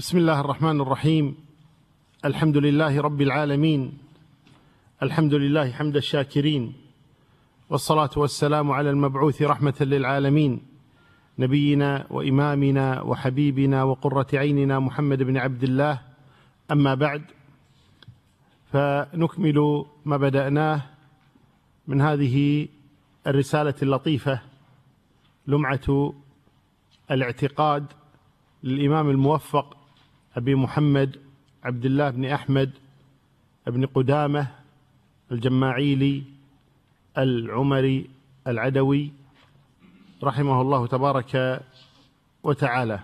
بسم الله الرحمن الرحيم الحمد لله رب العالمين الحمد لله حمد الشاكرين والصلاة والسلام على المبعوث رحمة للعالمين نبينا وإمامنا وحبيبنا وقرة عيننا محمد بن عبد الله أما بعد فنكمل ما بدأناه من هذه الرسالة اللطيفة لمعة الاعتقاد للإمام الموفق أبي محمد عبد الله بن أحمد بن قدامة الجماعيلي العمري العدوي رحمه الله تبارك وتعالى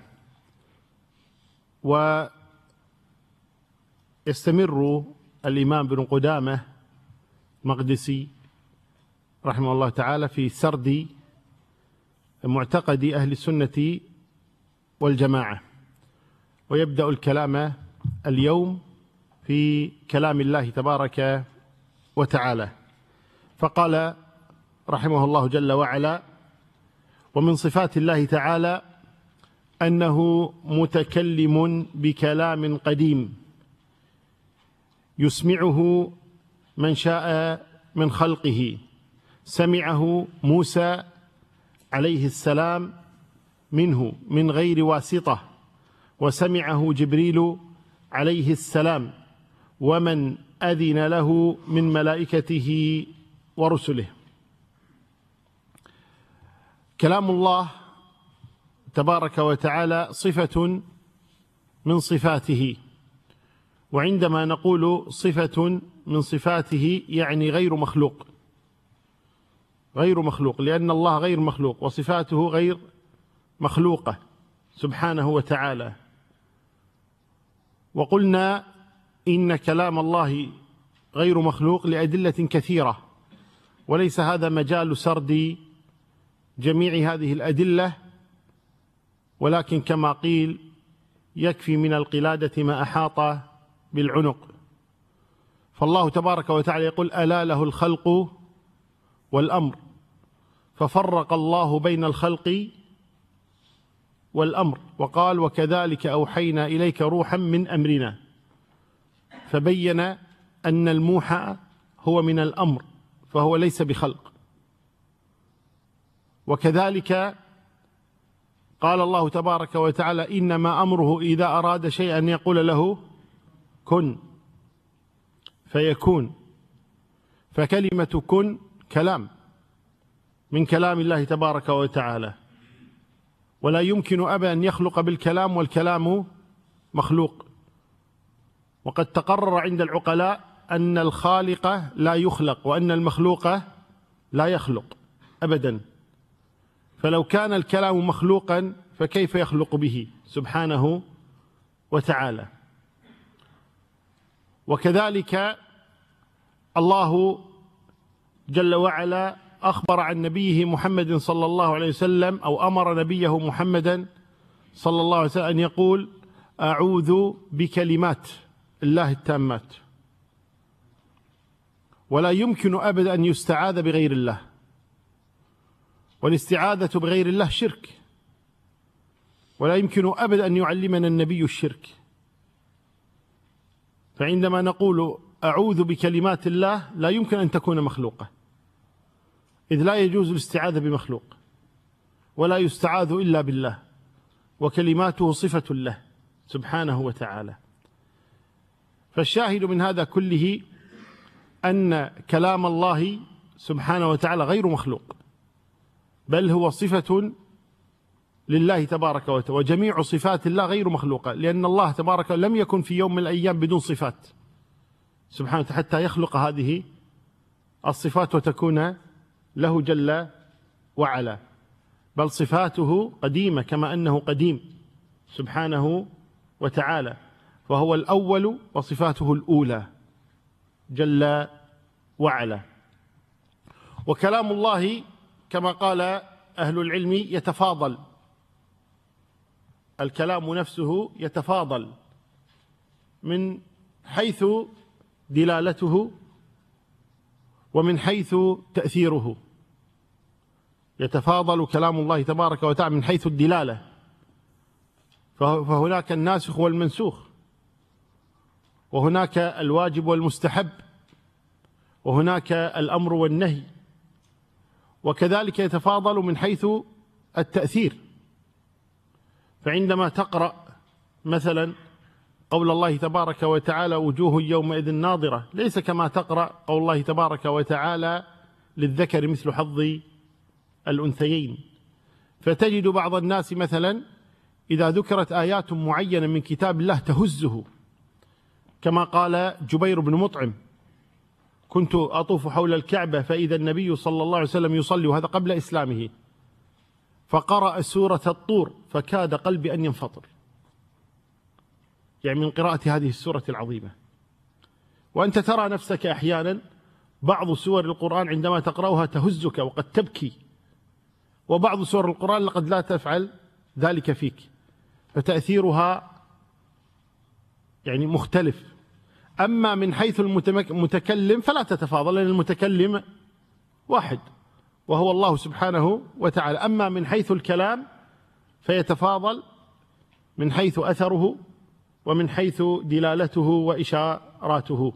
ويستمر الإمام بن قدامة مقدسي رحمه الله تعالى في سرد معتقد أهل السنة والجماعة ويبدأ الكلام اليوم في كلام الله تبارك وتعالى فقال رحمه الله جل وعلا ومن صفات الله تعالى أنه متكلم بكلام قديم يسمعه من شاء من خلقه سمعه موسى عليه السلام منه من غير واسطه وسمعه جبريل عليه السلام ومن أذن له من ملائكته ورسله كلام الله تبارك وتعالى صفة من صفاته وعندما نقول صفة من صفاته يعني غير مخلوق غير مخلوق لأن الله غير مخلوق وصفاته غير مخلوقة سبحانه وتعالى وقلنا إن كلام الله غير مخلوق لأدلة كثيرة وليس هذا مجال سرد جميع هذه الأدلة ولكن كما قيل يكفي من القلادة ما أحاط بالعنق فالله تبارك وتعالى يقول ألا له الخلق والأمر ففرق الله بين الخلق والأمر وقال وكذلك أوحينا إليك روحا من أمرنا فبين أن الموحى هو من الأمر فهو ليس بخلق وكذلك قال الله تبارك وتعالى إنما أمره إذا أراد شيئا يقول له كن فيكون فكلمة كن كلام من كلام الله تبارك وتعالى ولا يمكن أبا أن يخلق بالكلام والكلام مخلوق وقد تقرر عند العقلاء أن الخالق لا يخلق وأن المخلوق لا يخلق أبدا فلو كان الكلام مخلوقا فكيف يخلق به سبحانه وتعالى وكذلك الله جل وعلا أخبر عن نبيه محمد صلى الله عليه وسلم أو أمر نبيه محمدا صلى الله عليه وسلم أن يقول أعوذ بكلمات الله التامات ولا يمكن أبدا أن يستعاذ بغير الله والاستعاذة بغير الله شرك ولا يمكن أبدا أن يعلمنا النبي الشرك فعندما نقول أعوذ بكلمات الله لا يمكن أن تكون مخلوقة إذ لا يجوز الاستعاذة بمخلوق ولا يستعاذ إلا بالله وكلماته صفة له سبحانه وتعالى فالشاهد من هذا كله أن كلام الله سبحانه وتعالى غير مخلوق بل هو صفة لله تبارك وتعالى وجميع صفات الله غير مخلوقة لأن الله تبارك لم يكن في يوم من الأيام بدون صفات سبحانه وتعالى حتى يخلق هذه الصفات وتكون له جل وعلا بل صفاته قديمة كما أنه قديم سبحانه وتعالى فهو الأول وصفاته الأولى جل وعلا وكلام الله كما قال أهل العلم يتفاضل الكلام نفسه يتفاضل من حيث دلالته ومن حيث تأثيره يتفاضل كلام الله تبارك وتعالى من حيث الدلالة فهناك الناسخ والمنسوخ وهناك الواجب والمستحب وهناك الأمر والنهي وكذلك يتفاضل من حيث التأثير فعندما تقرأ مثلا قول الله تبارك وتعالى وجوه يومئذ ناظرة ليس كما تقرأ قول الله تبارك وتعالى للذكر مثل حظ الأنثيين فتجد بعض الناس مثلا إذا ذكرت آيات معينة من كتاب الله تهزه كما قال جبير بن مطعم كنت أطوف حول الكعبة فإذا النبي صلى الله عليه وسلم يصلي وهذا قبل إسلامه فقرأ سورة الطور فكاد قلبي أن ينفطر يعني من قراءة هذه السورة العظيمة وأنت ترى نفسك أحيانا بعض سور القرآن عندما تقرأها تهزك وقد تبكي وبعض سور القرآن لقد لا تفعل ذلك فيك فتأثيرها يعني مختلف أما من حيث المتكلم فلا تتفاضل لأن المتكلم واحد وهو الله سبحانه وتعالى أما من حيث الكلام فيتفاضل من حيث أثره ومن حيث دلالته وإشاراته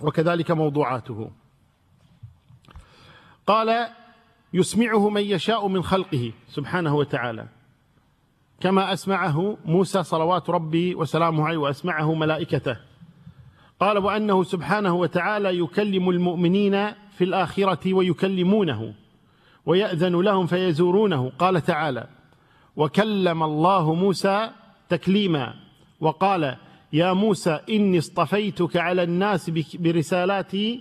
وكذلك موضوعاته قال يسمعه من يشاء من خلقه سبحانه وتعالى كما أسمعه موسى صلوات ربي وسلامه عليه وأسمعه ملائكته قال وأنه سبحانه وتعالى يكلم المؤمنين في الآخرة ويكلمونه ويأذن لهم فيزورونه قال تعالى وكلم الله موسى تكليما وقال يا موسى إني اصطفيتك على الناس برسالاتي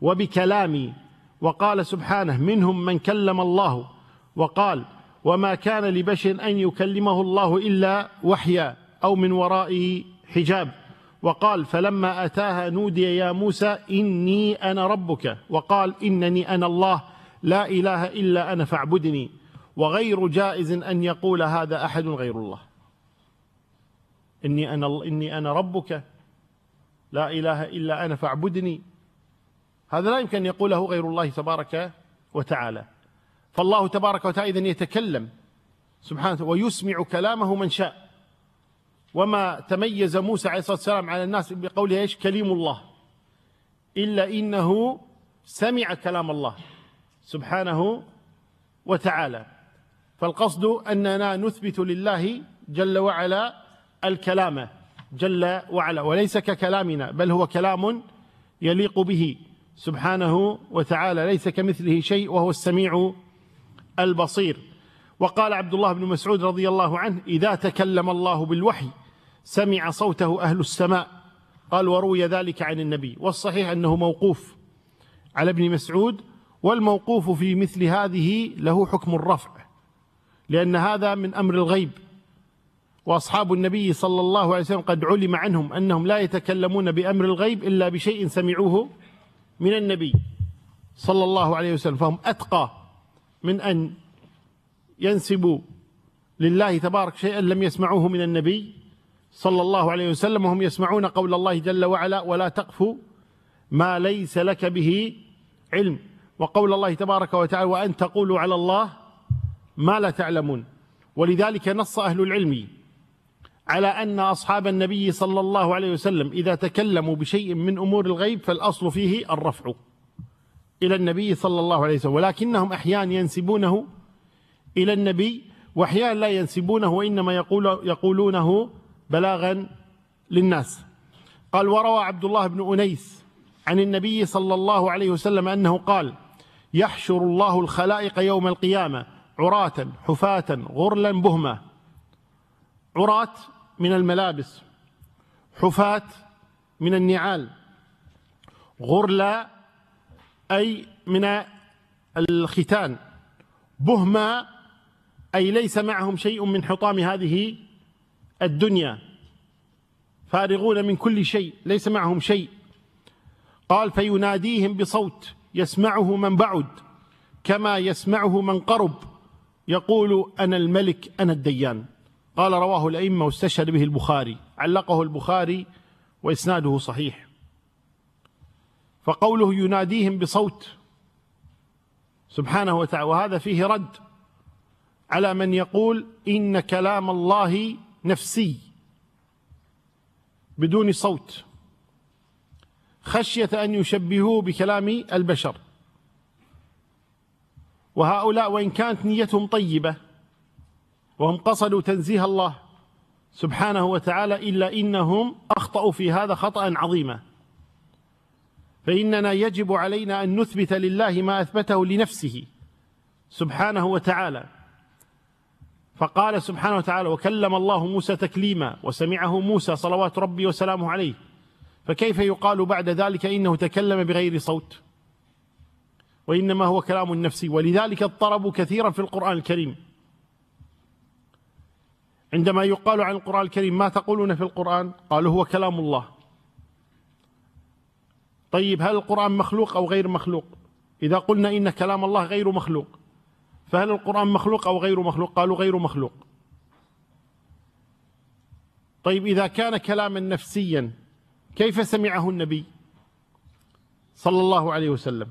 وبكلامي وقال سبحانه منهم من كلم الله وقال وما كان لبشر أن يكلمه الله إلا وحيا أو من وراء حجاب وقال فلما أتاها نودي يا موسى إني أنا ربك وقال إنني أنا الله لا إله إلا أنا فاعبدني وغير جائز أن يقول هذا أحد غير الله إني أنا, إني أنا ربك لا إله إلا أنا فاعبدني هذا لا يمكن أن يقوله غير الله تبارك وتعالى فالله تبارك وتعالى إذن يتكلم سبحانه ويسمع كلامه من شاء وما تميز موسى عليه الصلاة والسلام على الناس بقوله إيش كليم الله إلا إنه سمع كلام الله سبحانه وتعالى فالقصد أننا نثبت لله جل وعلا الكلام جل وعلا وليس ككلامنا بل هو كلام يليق به سبحانه وتعالى ليس كمثله شيء وهو السميع البصير وقال عبد الله بن مسعود رضي الله عنه إذا تكلم الله بالوحي سمع صوته أهل السماء قال وروي ذلك عن النبي والصحيح أنه موقوف على ابن مسعود والموقوف في مثل هذه له حكم الرفع لأن هذا من أمر الغيب وأصحاب النبي صلى الله عليه وسلم قد علم عنهم أنهم لا يتكلمون بأمر الغيب إلا بشيء سمعوه من النبي صلى الله عليه وسلم فهم أتقى من أن ينسبوا لله تبارك شيئا لم يسمعوه من النبي صلى الله عليه وسلم وهم يسمعون قول الله جل وعلا ولا تقف ما ليس لك به علم وقول الله تبارك وتعالى وأن تقولوا على الله ما لا تعلمون ولذلك نص أهل العلم على أن أصحاب النبي صلى الله عليه وسلم إذا تكلموا بشيء من أمور الغيب فالأصل فيه الرفع إلى النبي صلى الله عليه وسلم ولكنهم أحيانا ينسبونه إلى النبي وأحيانا لا ينسبونه وإنما يقول يقولونه بلاغا للناس قال وروى عبد الله بن أنيس عن النبي صلى الله عليه وسلم أنه قال يحشر الله الخلائق يوم القيامة عراة حفاة غرلا بهما عراة من الملابس حفاة من النعال غرلا أي من الختان بهما أي ليس معهم شيء من حطام هذه الدنيا فارغون من كل شيء ليس معهم شيء قال فيناديهم بصوت يسمعه من بعد كما يسمعه من قرب يقول أنا الملك أنا الديان قال رواه الأئمة واستشهد به البخاري علقه البخاري وإسناده صحيح فقوله يناديهم بصوت سبحانه وتعالى وهذا فيه رد على من يقول إن كلام الله نفسي بدون صوت خشية أن يشبهوه بكلام البشر وهؤلاء وإن كانت نيتهم طيبة وهم قصدوا تنزيه الله سبحانه وتعالى إلا إنهم أخطأوا في هذا خطأ عظيما فإننا يجب علينا أن نثبت لله ما أثبته لنفسه سبحانه وتعالى فقال سبحانه وتعالى وكلم الله موسى تكليما وسمعه موسى صلوات ربي وسلامه عليه فكيف يقال بعد ذلك إنه تكلم بغير صوت وإنما هو كلام نفسي ولذلك اضطربوا كثيرا في القرآن الكريم عندما يقال عن القرآن الكريم ما تقولون في القرآن قالوا هو كلام الله طيب هل القرآن مخلوق أو غير مخلوق إذا قلنا إن كلام الله غير مخلوق فهل القرآن مخلوق أو غير مخلوق قالوا غير مخلوق طيب إذا كان كلاما نفسيا كيف سمعه النبي صلى الله عليه وسلم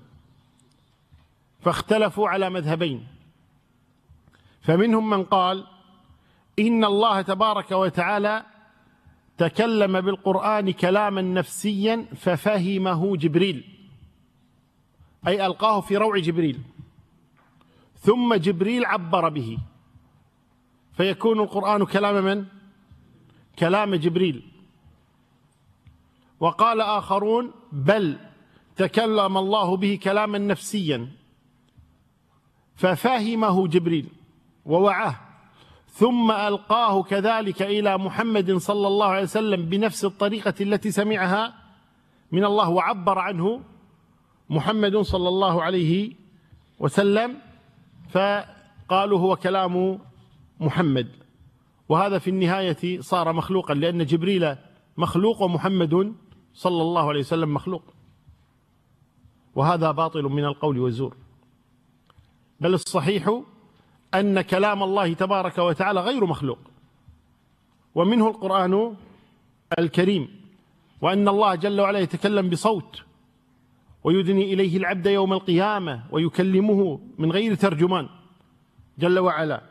فاختلفوا على مذهبين فمنهم من قال إن الله تبارك وتعالى تكلم بالقرآن كلاما نفسيا ففهمه جبريل أي ألقاه في روع جبريل ثم جبريل عبر به فيكون القرآن كلام من؟ كلام جبريل وقال آخرون بل تكلم الله به كلاما نفسيا ففهمه جبريل ووعاه ثم ألقاه كذلك إلى محمد صلى الله عليه وسلم بنفس الطريقة التي سمعها من الله وعبر عنه محمد صلى الله عليه وسلم فقالوا هو كلام محمد وهذا في النهاية صار مخلوقا لأن جبريل مخلوق ومحمد صلى الله عليه وسلم مخلوق وهذا باطل من القول والزور بل الصحيح أن كلام الله تبارك وتعالى غير مخلوق ومنه القرآن الكريم وأن الله جل وعلا يتكلم بصوت ويدني إليه العبد يوم القيامة ويكلمه من غير ترجمان جل وعلا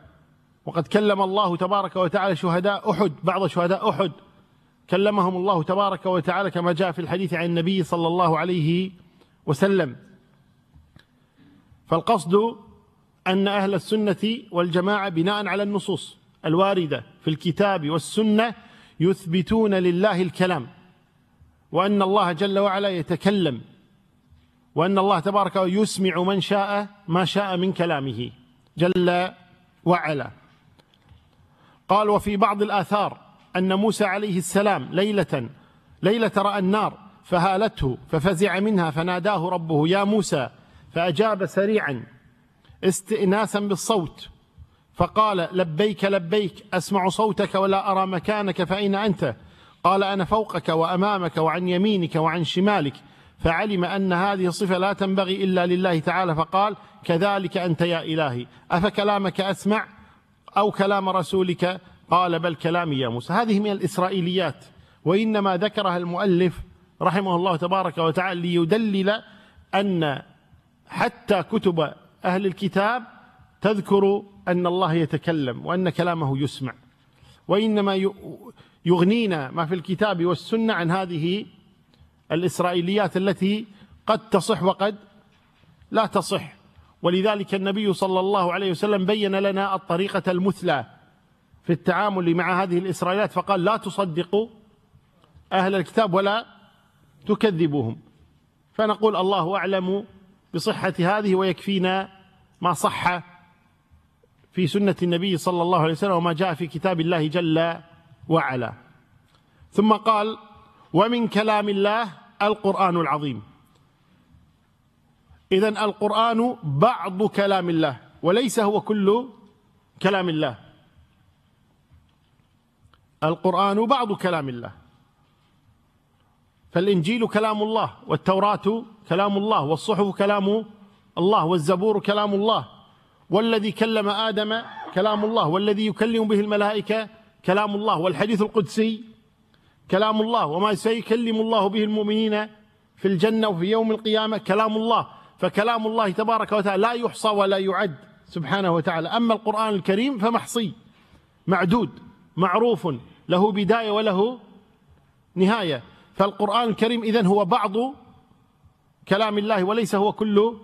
وقد كلم الله تبارك وتعالى شهداء أحد بعض شهداء أحد كلمهم الله تبارك وتعالى كما جاء في الحديث عن النبي صلى الله عليه وسلم فالقصد أن أهل السنة والجماعة بناء على النصوص الواردة في الكتاب والسنة يثبتون لله الكلام وأن الله جل وعلا يتكلم وأن الله تبارك يسمع من شاء ما شاء من كلامه جل وعلا قال وفي بعض الآثار أن موسى عليه السلام ليلة ليلة رأى النار فهالته ففزع منها فناداه ربه يا موسى فأجاب سريعا استئناسا بالصوت فقال لبيك لبيك أسمع صوتك ولا أرى مكانك فأين أنت قال أنا فوقك وأمامك وعن يمينك وعن شمالك فعلم أن هذه الصفة لا تنبغي إلا لله تعالى فقال كذلك أنت يا إلهي أفكلامك أسمع أو كلام رسولك قال بل كلامي يا موسى هذه من الإسرائيليات وإنما ذكرها المؤلف رحمه الله تبارك وتعالى ليدلل أن حتى كتب أهل الكتاب تذكر أن الله يتكلم وأن كلامه يسمع وإنما يغنينا ما في الكتاب والسنة عن هذه الإسرائيليات التي قد تصح وقد لا تصح ولذلك النبي صلى الله عليه وسلم بين لنا الطريقة المثلى في التعامل مع هذه الإسرائيلات فقال لا تصدقوا أهل الكتاب ولا تكذبوهم فنقول الله أعلم بصحة هذه ويكفينا ما صح في سنة النبي صلى الله عليه وسلم وما جاء في كتاب الله جل وعلا ثم قال ومن كلام الله القرآن العظيم إذا القرآن بعض كلام الله وليس هو كل كلام الله القرآن بعض كلام الله فالإنجيل كلام الله والتوراة كلام الله والصحف كلام الله والزبور كلام الله والذي كلم آدم كلام الله والذي يكلم به الملائكة كلام الله والحديث القدسي كلام الله وما سيكلم الله به المؤمنين في الجنة وفي يوم القيامة كلام الله فكلام الله تبارك وتعالى لا يحصى ولا يعد سبحانه وتعالى أما القرآن الكريم فمحصي معدود معروف له بداية وله نهاية فالقرآن الكريم إذن هو بعض كلام الله وليس هو كل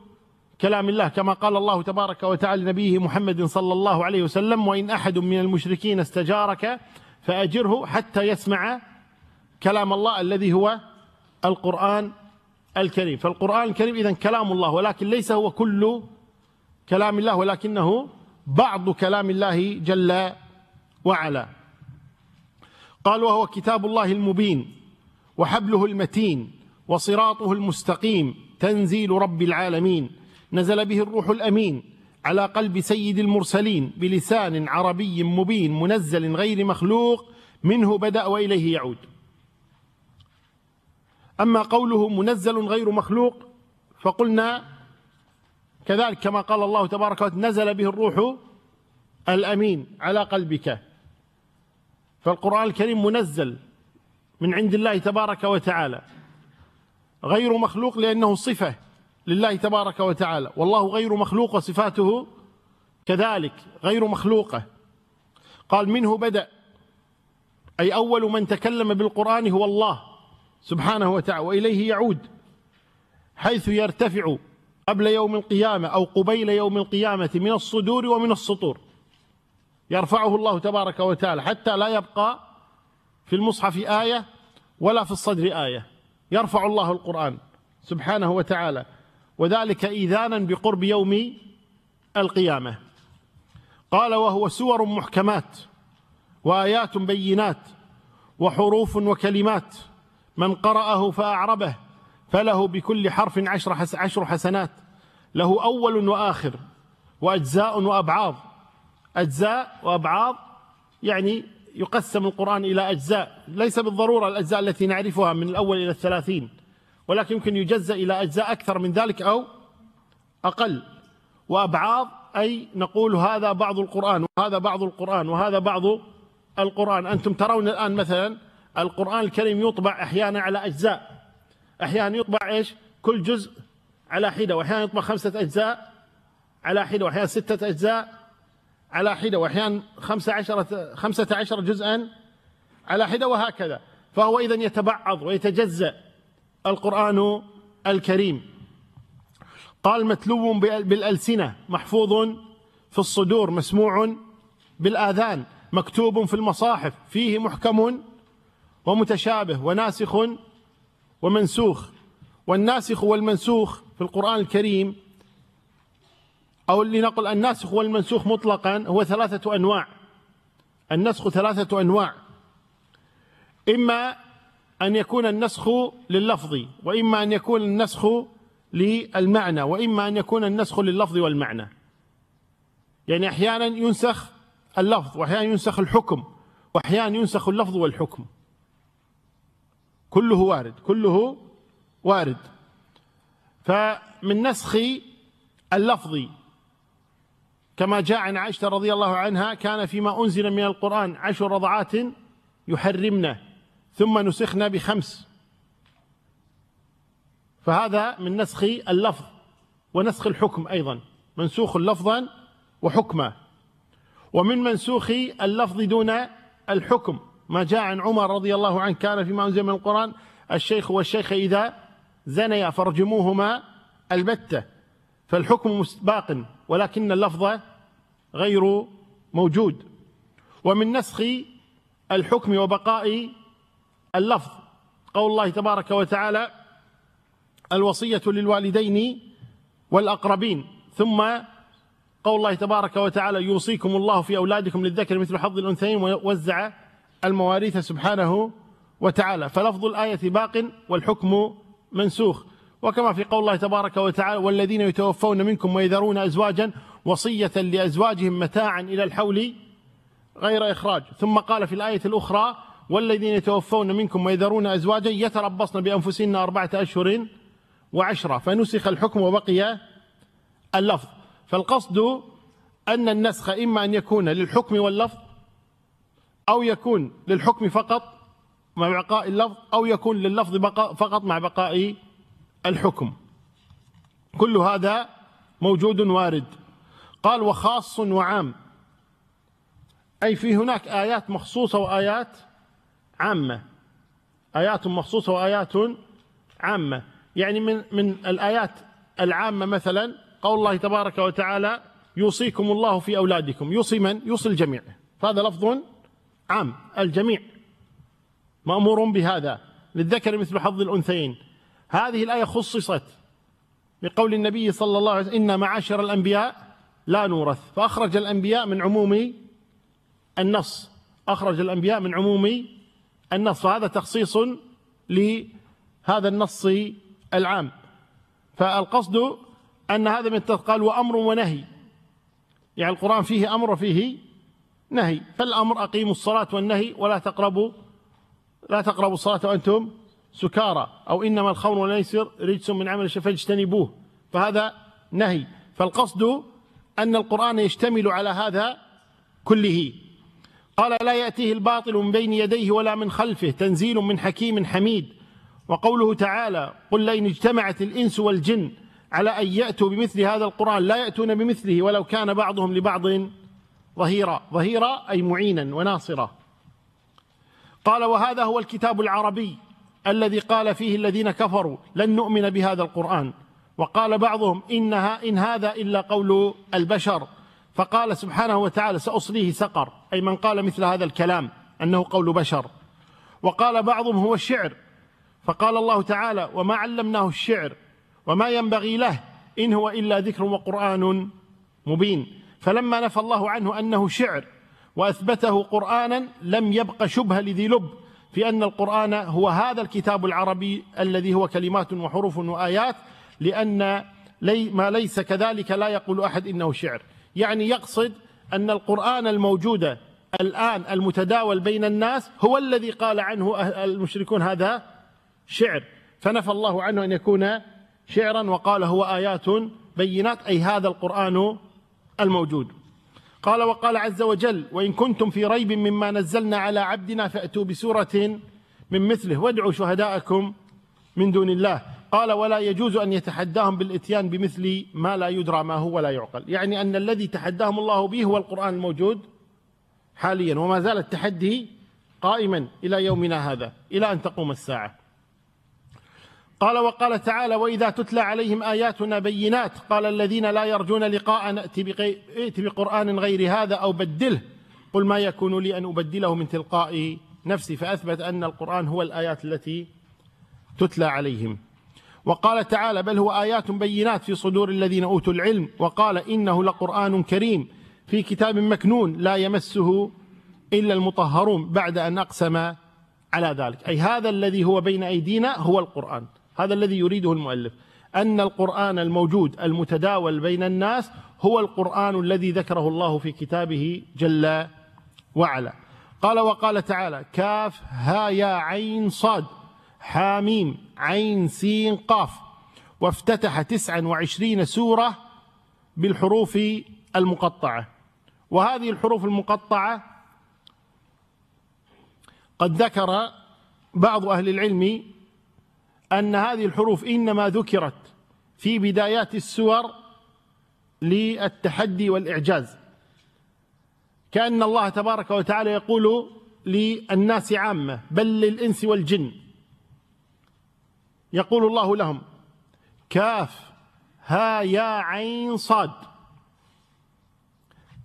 كلام الله كما قال الله تبارك وتعالى لنبيه محمد صلى الله عليه وسلم وإن أحد من المشركين استجارك فأجره حتى يسمع كلام الله الذي هو القرآن الكريم فالقرآن الكريم إذا كلام الله ولكن ليس هو كل كلام الله ولكنه بعض كلام الله جل وعلا قال وهو كتاب الله المبين وحبله المتين وصراطه المستقيم تنزيل رب العالمين نزل به الروح الأمين على قلب سيد المرسلين بلسان عربي مبين منزل غير مخلوق منه بدأ وإليه يعود أما قوله منزل غير مخلوق فقلنا كذلك كما قال الله تبارك وتعالى نزل به الروح الأمين على قلبك فالقرآن الكريم منزل من عند الله تبارك وتعالى غير مخلوق لأنه صفة لله تبارك وتعالى والله غير مخلوق وصفاته كذلك غير مخلوقة قال منه بدأ أي أول من تكلم بالقرآن هو الله سبحانه وتعالى وإليه يعود حيث يرتفع قبل يوم القيامة أو قبيل يوم القيامة من الصدور ومن السطور يرفعه الله تبارك وتعالى حتى لا يبقى في المصحف آية ولا في الصدر آية يرفع الله القرآن سبحانه وتعالى وذلك إيذانا بقرب يوم القيامة قال وهو سور محكمات وآيات بينات وحروف وكلمات من قرأه فأعربه فله بكل حرف عشر, حس عشر حسنات له أول وآخر وأجزاء وأبعاض أجزاء وأبعاض يعني يقسم القرآن إلى أجزاء ليس بالضرورة الأجزاء التي نعرفها من الأول إلى الثلاثين ولكن يمكن يجزأ إلى أجزاء أكثر من ذلك أو أقل وأبعاض أي نقول هذا بعض القرآن وهذا بعض القرآن وهذا بعض القرآن أنتم ترون الآن مثلا القرآن الكريم يطبع أحيانا على أجزاء أحيانا يطبع إيش كل جزء على حدة وأحيانا يطبع خمسة أجزاء على حدة وأحيانا ستة أجزاء على حدة وأحيانا خمسة عشرة, خمسة عشر جزءا على حدة وهكذا فهو إذا يتبعض ويتجزأ القرآن الكريم قال متلو بالألسنة محفوظ في الصدور مسموع بالآذان مكتوب في المصاحف فيه محكم ومتشابه وناسخ ومنسوخ والناسخ والمنسوخ في القرآن الكريم أو اللي نقل الناسخ والمنسوخ مطلقا هو ثلاثة أنواع النسخ ثلاثة أنواع إما أن يكون النسخ لللفظ وإما أن يكون النسخ للمعنى وإما أن يكون النسخ لللفظ والمعنى يعني أحيانا ينسخ اللفظ وأحيانا ينسخ الحكم وأحيانا ينسخ اللفظ والحكم كله وارد كله وارد فمن نسخ اللفظ كما جاء عن عائشة رضي الله عنها كان فيما أنزل من القرآن عشر رضعات يحرمنه ثم نسخنا بخمس فهذا من نسخ اللفظ ونسخ الحكم أيضا منسوخ لفظا وحكما ومن منسوخ اللفظ دون الحكم ما جاء عن عمر رضي الله عنه كان فيما أنزل من القرآن الشيخ والشيخ إذا زنيا فارجموهما البتة فالحكم باق ولكن اللفظ غير موجود ومن نسخ الحكم وبقاء اللفظ قول الله تبارك وتعالى الوصية للوالدين والأقربين ثم قول الله تبارك وتعالى يوصيكم الله في أولادكم للذكر مثل حظ الأنثيين ووزع المواريث سبحانه وتعالى فلفظ الآية باق والحكم منسوخ وكما في قول الله تبارك وتعالى والذين يتوفون منكم ويذرون أزواجا وصية لأزواجهم متاعا إلى الحول غير إخراج ثم قال في الآية الأخرى والذين يتوفون منكم ويذرون أزواجا يتربصن بأنفسهن أربعة أشهر وعشرة فنسخ الحكم وبقي اللفظ فالقصد أن النسخ إما أن يكون للحكم واللفظ أو يكون للحكم فقط مع بقاء اللفظ أو يكون لللفظ فقط مع بقاء الحكم كل هذا موجود وارد قال وخاص وعام أي في هناك آيات مخصوصة وآيات عامة آيات مخصوصة وآيات عامة يعني من من الآيات العامة مثلا قول الله تبارك وتعالى يوصيكم الله في أولادكم يوصي من؟ يوصي الجميع هذا لفظ عام الجميع مأمور بهذا للذكر مثل حظ الأنثيين هذه الآية خصصت بقول النبي صلى الله عليه وسلم إن معاشر الأنبياء لا نورث فأخرج الأنبياء من عموم النص أخرج الأنبياء من عموم النص هذا تخصيص لهذا النص العام فالقصد أن هذا من قال وأمر ونهي يعني القرآن فيه أمر وفيه نهي فالأمر أقيموا الصلاة والنهي ولا تقربوا لا تقربوا الصلاة وأنتم سكارى أو إنما الخمر والنيسر رجس من عمل الشفاء فاجتنبوه فهذا نهي فالقصد أن القرآن يشتمل على هذا كله قال لا يأتيه الباطل من بين يديه ولا من خلفه تنزيل من حكيم حميد وقوله تعالى قل لئن اجتمعت الإنس والجن على أن يأتوا بمثل هذا القرآن لا يأتون بمثله ولو كان بعضهم لبعض ظهيرا ظهيرا أي معينا وناصرا قال وهذا هو الكتاب العربي الذي قال فيه الذين كفروا لن نؤمن بهذا القرآن وقال بعضهم إنها إن هذا إلا قول البشر فقال سبحانه وتعالى سأصليه سقر أي من قال مثل هذا الكلام أنه قول بشر وقال بعضهم هو الشعر فقال الله تعالى وما علمناه الشعر وما ينبغي له إن هو إلا ذكر وقرآن مبين فلما نفى الله عنه أنه شعر وأثبته قرآنا لم يبق شبهة لذي لب في أن القرآن هو هذا الكتاب العربي الذي هو كلمات وحروف وآيات لأن لي ما ليس كذلك لا يقول أحد إنه شعر يعني يقصد أن القرآن الموجود الآن المتداول بين الناس هو الذي قال عنه أه- المشركون هذا شعر فنفى الله عنه أن يكون شعرا وقال هو آيات بينات أي هذا القرآن الموجود قال وقال عز وجل وإن كنتم في ريب مما نزلنا على عبدنا فأتوا بسورة من مثله وادعوا شهداءكم من دون الله قال ولا يجوز أن يتحداهم بالإتيان بمثل ما لا يدرى ما هو ولا يعقل يعني أن الذي تحداهم الله به هو القرآن الموجود حاليا وما زال التحدي قائما إلى يومنا هذا إلى أن تقوم الساعة قال وقال تعالى وإذا تتلى عليهم آياتنا بينات قال الذين لا يرجون لقاء ائت بقرآن غير هذا أو بدله قل ما يكون لي أن أبدله من تلقاء نفسي فأثبت أن القرآن هو الآيات التي تتلى عليهم وقال تعالى بل هو آيات بينات في صدور الذين أوتوا العلم وقال إنه لقرآن كريم في كتاب مكنون لا يمسه إلا المطهرون بعد أن أقسم على ذلك أي هذا الذي هو بين أيدينا هو القرآن هذا الذي يريده المؤلف أن القرآن الموجود المتداول بين الناس هو القرآن الذي ذكره الله في كتابه جل وعلا قال وقال تعالى كاف ها يا عين صاد حاميم عين سين قاف وافتتح 29 سورة بالحروف المقطعة وهذه الحروف المقطعة قد ذكر بعض أهل العلم أن هذه الحروف إنما ذكرت في بدايات السور للتحدي والإعجاز كأن الله تبارك وتعالى يقول للناس عامة بل للإنس والجن يقول الله لهم كاف ها يا عين صاد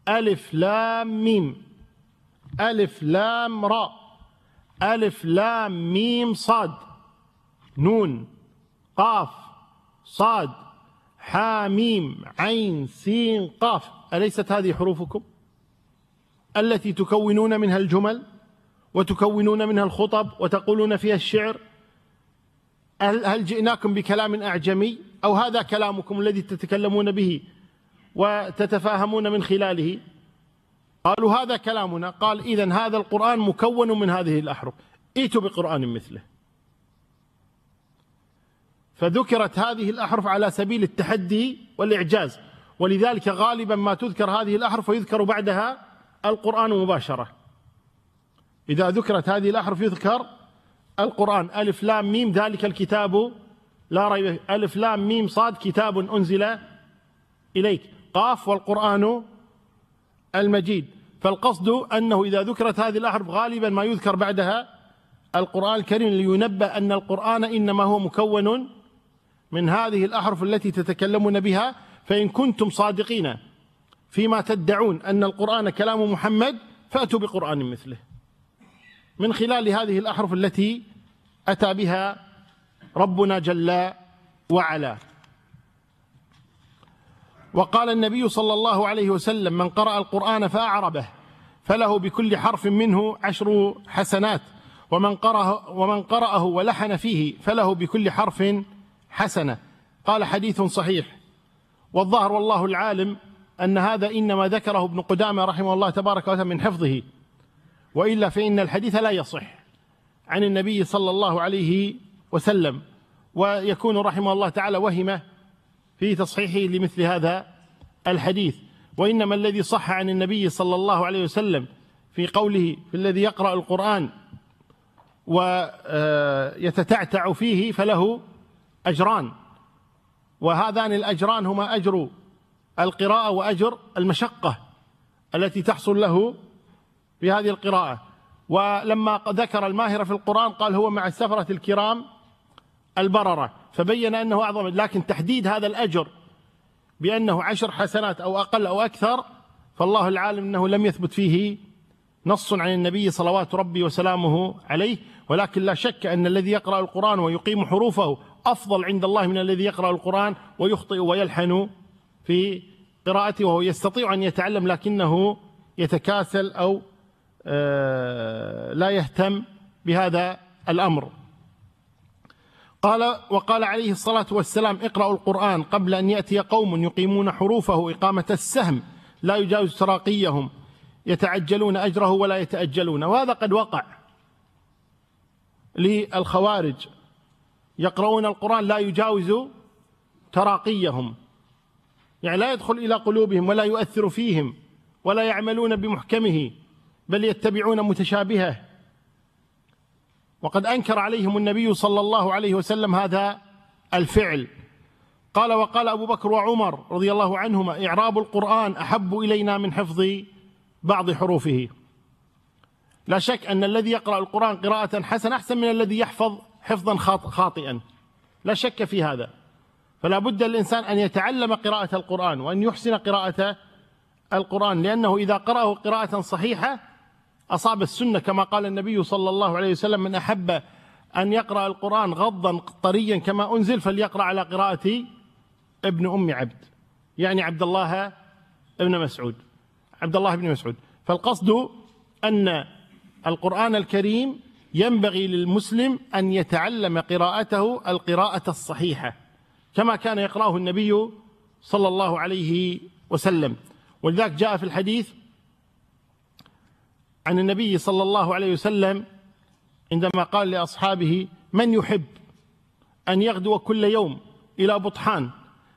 ألف لام ميم ألف لام راء ألف لام ميم صاد نون قاف صاد حاميم عين سين قاف أليست هذه حروفكم التي تكونون منها الجمل وتكونون منها الخطب وتقولون فيها الشعر هل, هل جئناكم بكلام أعجمي أو هذا كلامكم الذي تتكلمون به وتتفاهمون من خلاله قالوا هذا كلامنا قال إذا هذا القرآن مكون من هذه الأحرف ائتوا بقرآن مثله فذكرت هذه الأحرف على سبيل التحدي والإعجاز ولذلك غالبا ما تذكر هذه الأحرف ويذكر بعدها القرآن مباشرة إذا ذكرت هذه الأحرف يذكر القرآن ألف لام ميم ذلك الكتاب لا ريب ألف لام ميم صاد كتاب أنزل إليك قاف والقرآن المجيد فالقصد أنه إذا ذكرت هذه الأحرف غالبا ما يذكر بعدها القرآن الكريم لينبأ أن القرآن إنما هو مكون من هذه الأحرف التي تتكلمون بها فإن كنتم صادقين فيما تدعون أن القرآن كلام محمد فأتوا بقرآن مثله من خلال هذه الأحرف التي أتى بها ربنا جل وعلا وقال النبي صلى الله عليه وسلم من قرأ القرآن فأعربه فله بكل حرف منه عشر حسنات ومن قرأه, ومن قرأه ولحن فيه فله بكل حرف حسنة قال حديث صحيح والظاهر والله العالم أن هذا إنما ذكره ابن قدامة رحمه الله تبارك وتعالى من حفظه وإلا فإن الحديث لا يصح عن النبي صلى الله عليه وسلم ويكون رحمه الله تعالى وهمه في تصحيحه لمثل هذا الحديث وإنما الذي صح عن النبي صلى الله عليه وسلم في قوله في الذي يقرأ القرآن ويتتعتع فيه فله أجران وهذان الأجران هما أجر القراءة وأجر المشقة التي تحصل له في هذه القراءة ولما ذكر الماهرة في القرآن قال هو مع السفرة الكرام البررة فبين أنه أعظم لكن تحديد هذا الأجر بأنه عشر حسنات أو أقل أو أكثر فالله العالم أنه لم يثبت فيه نص عن النبي صلوات ربي وسلامه عليه ولكن لا شك أن الذي يقرأ القرآن ويقيم حروفه أفضل عند الله من الذي يقرأ القرآن ويخطئ ويلحن في قراءته وهو يستطيع أن يتعلم لكنه يتكاسل أو آه، لا يهتم بهذا الأمر قال وقال عليه الصلاة والسلام اقرأوا القرآن قبل أن يأتي قوم يقيمون حروفه إقامة السهم لا يجاوز تراقيهم يتعجلون أجره ولا يتأجلون وهذا قد وقع للخوارج يقرؤون القرآن لا يجاوز تراقيهم يعني لا يدخل إلى قلوبهم ولا يؤثر فيهم ولا يعملون بمحكمه بل يتبعون متشابهه وقد انكر عليهم النبي صلى الله عليه وسلم هذا الفعل قال وقال ابو بكر وعمر رضي الله عنهما اعراب القران احب الينا من حفظ بعض حروفه لا شك ان الذي يقرا القران قراءه حسنه احسن من الذي يحفظ حفظا خاطئا لا شك في هذا فلا بد الانسان ان يتعلم قراءه القران وان يحسن قراءه القران لانه اذا قراه قراءه صحيحه أصاب السنة كما قال النبي صلى الله عليه وسلم من أحب أن يقرأ القرآن غضا طريا كما أنزل فليقرأ على قراءة ابن أم عبد يعني عبد الله ابن مسعود عبد الله بن مسعود فالقصد أن القرآن الكريم ينبغي للمسلم أن يتعلم قراءته القراءة الصحيحة كما كان يقرأه النبي صلى الله عليه وسلم ولذلك جاء في الحديث عن النبي صلى الله عليه وسلم عندما قال لاصحابه من يحب ان يغدو كل يوم الى بطحان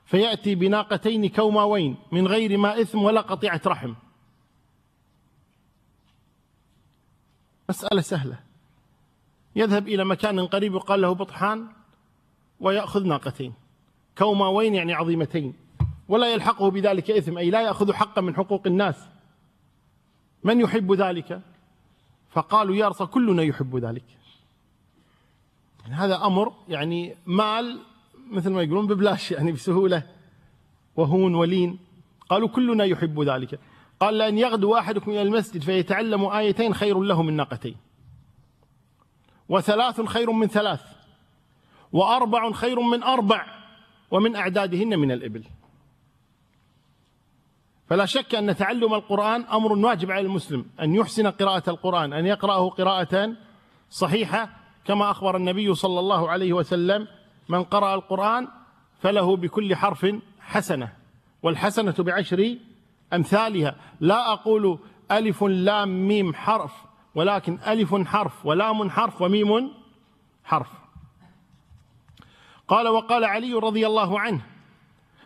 فياتي بناقتين كوماوين من غير ما اثم ولا قطيعه رحم مساله سهله يذهب الى مكان قريب يقال له بطحان وياخذ ناقتين كوماوين يعني عظيمتين ولا يلحقه بذلك اثم اي لا ياخذ حقا من حقوق الناس من يحب ذلك فقالوا يا رسول كلنا يحب ذلك يعني هذا أمر يعني مال مثل ما يقولون ببلاش يعني بسهولة وهون ولين قالوا كلنا يحب ذلك قال لأن يغدو أحدكم إلى المسجد فيتعلم آيتين خير له من ناقتين وثلاث خير من ثلاث وأربع خير من أربع ومن أعدادهن من الإبل فلا شك أن تعلم القرآن أمر واجب على المسلم أن يحسن قراءة القرآن أن يقرأه قراءة صحيحة كما أخبر النبي صلى الله عليه وسلم من قرأ القرآن فله بكل حرف حسنة والحسنة بعشر أمثالها لا أقول ألف لام ميم حرف ولكن ألف حرف ولام حرف وميم حرف قال وقال علي رضي الله عنه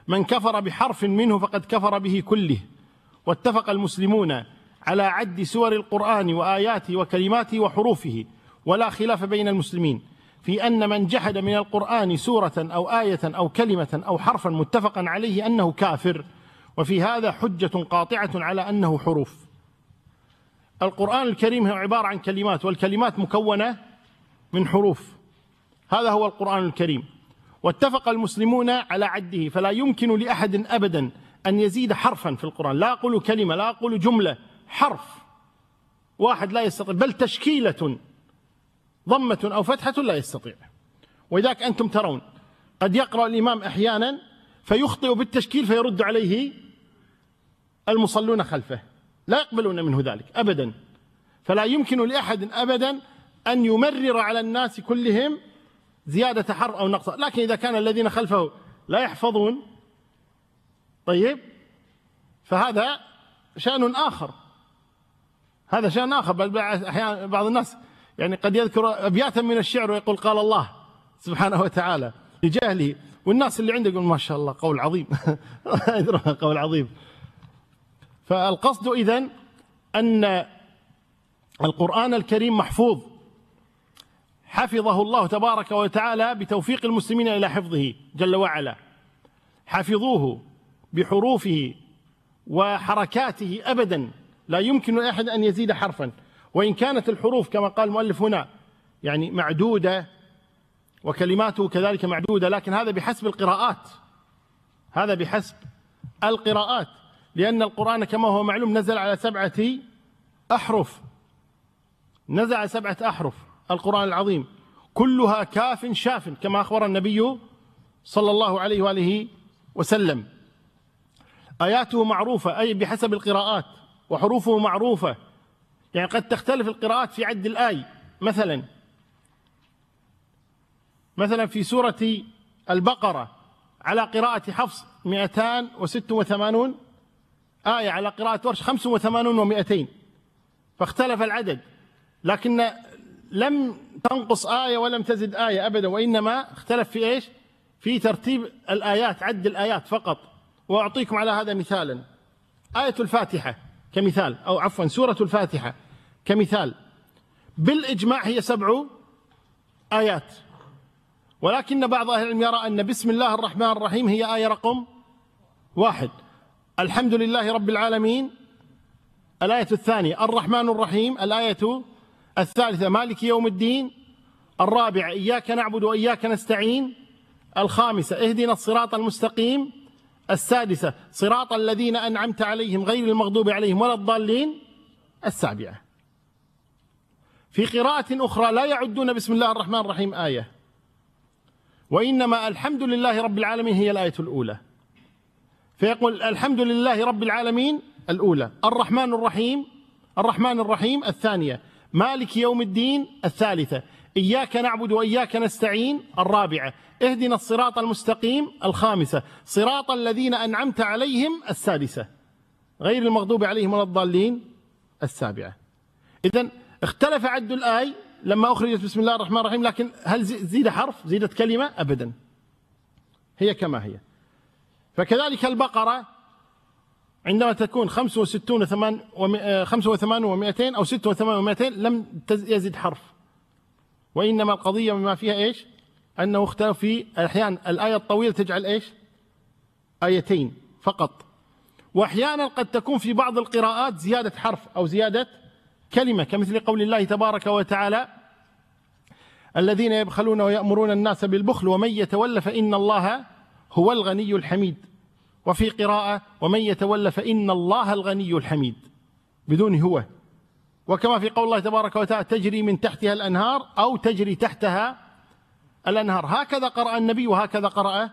من كفر بحرف منه فقد كفر به كله واتفق المسلمون على عد سور القرآن وآياته وكلماته وحروفه ولا خلاف بين المسلمين في أن من جحد من القرآن سورة أو آية أو كلمة أو حرفا متفقا عليه أنه كافر وفي هذا حجة قاطعة على أنه حروف القرآن الكريم هو عبارة عن كلمات والكلمات مكونة من حروف هذا هو القرآن الكريم واتفق المسلمون على عده فلا يمكن لأحد أبدا أن يزيد حرفا في القرآن لا أقول كلمة لا أقول جملة حرف واحد لا يستطيع بل تشكيلة ضمة أو فتحة لا يستطيع وإذاك أنتم ترون قد يقرأ الإمام أحيانا فيخطئ بالتشكيل فيرد عليه المصلون خلفه لا يقبلون منه ذلك أبدا فلا يمكن لأحد أبدا أن يمرر على الناس كلهم زيادة حر أو نقص لكن إذا كان الذين خلفه لا يحفظون طيب فهذا شأن آخر هذا شأن آخر بل أحيانا بعض الناس يعني قد يذكر أبياتا من الشعر ويقول قال الله سبحانه وتعالى لجهله والناس اللي عنده يقول ما شاء الله قول عظيم قول عظيم فالقصد إذن أن القرآن الكريم محفوظ حفظه الله تبارك وتعالى بتوفيق المسلمين إلى حفظه جل وعلا حفظوه بحروفه وحركاته أبدا لا يمكن أحد أن يزيد حرفا وإن كانت الحروف كما قال المؤلف هنا يعني معدودة وكلماته كذلك معدودة لكن هذا بحسب القراءات هذا بحسب القراءات لأن القرآن كما هو معلوم نزل على سبعة أحرف نزل على سبعة أحرف القرآن العظيم كلها كاف شاف كما أخبر النبي صلى الله عليه وآله وسلم آياته معروفة أي بحسب القراءات وحروفه معروفة يعني قد تختلف القراءات في عد الآي مثلا مثلا في سورة البقرة على قراءة حفص 286 آية على قراءة ورش 85 و200 فاختلف العدد لكن لم تنقص آية ولم تزد آية أبدا وإنما اختلف في إيش في ترتيب الآيات عد الآيات فقط وأعطيكم على هذا مثالا آية الفاتحة كمثال أو عفوا سورة الفاتحة كمثال بالإجماع هي سبع آيات ولكن بعض أهل العلم يرى أن بسم الله الرحمن الرحيم هي آية رقم واحد الحمد لله رب العالمين الآية الثانية الرحمن الرحيم الآية الثالثة مالك يوم الدين الرابعة إياك نعبد وإياك نستعين الخامسة اهدنا الصراط المستقيم السادسة صراط الذين أنعمت عليهم غير المغضوب عليهم ولا الضالين السابعة في قراءة أخرى لا يعدون بسم الله الرحمن الرحيم آية وإنما الحمد لله رب العالمين هي الآية الأولى فيقول الحمد لله رب العالمين الأولى الرحمن الرحيم الرحمن الرحيم الثانية مالك يوم الدين الثالثة إياك نعبد وإياك نستعين الرابعة اهدنا الصراط المستقيم الخامسة صراط الذين أنعمت عليهم السادسة غير المغضوب عليهم ولا الضالين السابعة إذا اختلف عد الآي لما أخرجت بسم الله الرحمن الرحيم لكن هل زيد حرف زيدت كلمة أبدا هي كما هي فكذلك البقرة عندما تكون 65 و 85 و200 أو 86 و200 لم يزد حرف وإنما القضية بما فيها إيش أنه اختلف في أحيانا الآية الطويلة تجعل إيش آيتين فقط وأحيانا قد تكون في بعض القراءات زيادة حرف أو زيادة كلمة كمثل قول الله تبارك وتعالى الذين يبخلون ويأمرون الناس بالبخل ومن يتولى فإن الله هو الغني الحميد وفي قراءة ومن يتولى فإن الله الغني الحميد بدون هو وكما في قول الله تبارك وتعالى تجري من تحتها الأنهار أو تجري تحتها الأنهار هكذا قرأ النبي وهكذا قرأ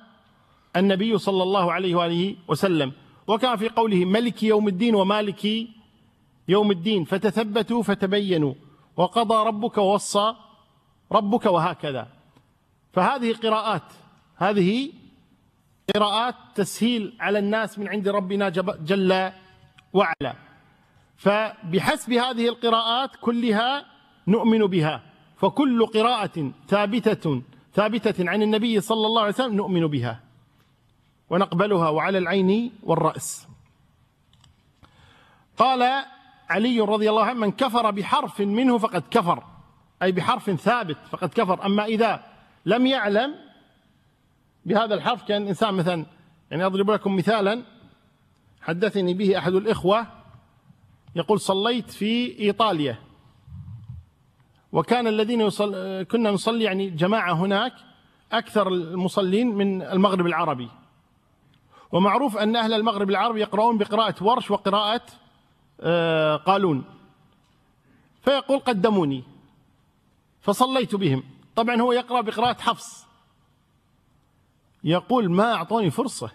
النبي صلى الله عليه وآله وسلم وكما في قوله ملك يوم الدين ومالك يوم الدين فتثبتوا فتبينوا وقضى ربك ووصى ربك وهكذا فهذه قراءات هذه قراءات تسهيل على الناس من عند ربنا جل وعلا فبحسب هذه القراءات كلها نؤمن بها فكل قراءة ثابتة ثابتة عن النبي صلى الله عليه وسلم نؤمن بها ونقبلها وعلى العين والرأس قال علي رضي الله عنه من كفر بحرف منه فقد كفر أي بحرف ثابت فقد كفر أما إذا لم يعلم بهذا الحرف كان إنسان مثلا يعني أضرب لكم مثالا حدثني به أحد الإخوة يقول صليت في إيطاليا وكان الذين يصل كنا نصلي يعني جماعة هناك أكثر المصلين من المغرب العربي ومعروف أن أهل المغرب العربي يقرؤون بقراءة ورش وقراءة آه، قالون فيقول قدموني فصليت بهم طبعا هو يقرأ بقراءة حفص يقول ما أعطوني فرصة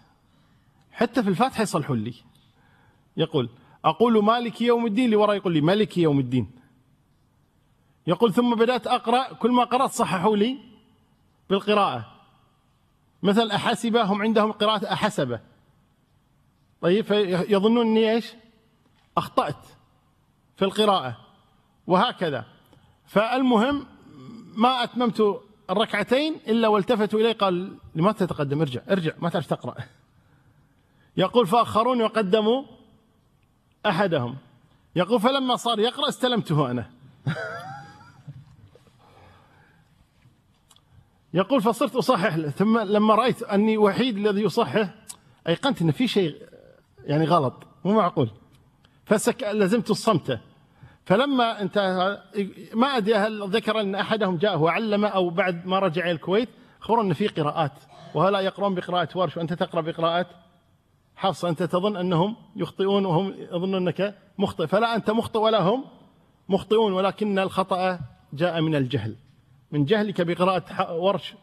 حتى في الفاتحة يصلحون لي يقول أقول مالك يوم الدين اللي وراء يقول لي ملك يوم الدين يقول ثم بدأت أقرأ كل ما قرأت صححوا لي بالقراءة مثل أحسبة هم عندهم قراءة أحسبة طيب فيظنون أني إيش أخطأت في القراءة وهكذا فالمهم ما أتممت الركعتين إلا والتفتوا إليه قال لماذا تتقدم ارجع ارجع ما تعرف تقرأ يقول فأخروني وقدموا أحدهم يقول فلما صار يقرأ استلمته أنا يقول فصرت أصحح ثم لما رأيت أني وحيد الذي يصحح أيقنت أن في شيء يعني غلط مو معقول فلزمت الصمت فلما انتهى ما ادري هل ذكر ان احدهم جاء وعلم او بعد ما رجع الى الكويت خبر ان في قراءات وهؤلاء يقرؤون بقراءه ورش وانت تقرا بقراءه حفص انت تظن انهم يخطئون وهم يظنون انك مخطئ فلا انت مخطئ ولا هم مخطئون ولكن الخطا جاء من الجهل من جهلك بقراءه ورش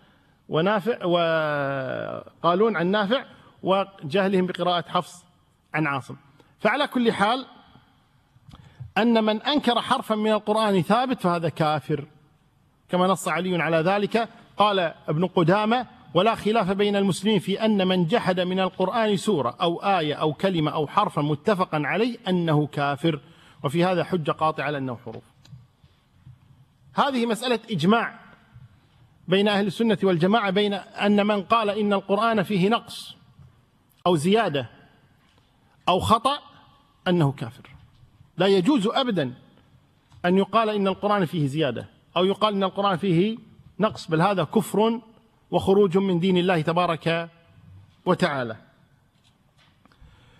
ونافع وقالون عن نافع وجهلهم بقراءه حفص عن عاصم فعلى كل حال أن من أنكر حرفا من القرآن ثابت فهذا كافر كما نص علي على ذلك قال ابن قدامة ولا خلاف بين المسلمين في أن من جحد من القرآن سورة أو آية أو كلمة أو حرفا متفقا عليه أنه كافر وفي هذا حجة قاطعة لأنه حروف هذه مسألة إجماع بين أهل السنة والجماعة بين أن من قال إن القرآن فيه نقص أو زيادة أو خطأ أنه كافر لا يجوز أبدا أن يقال إن القرآن فيه زيادة أو يقال إن القرآن فيه نقص بل هذا كفر وخروج من دين الله تبارك وتعالى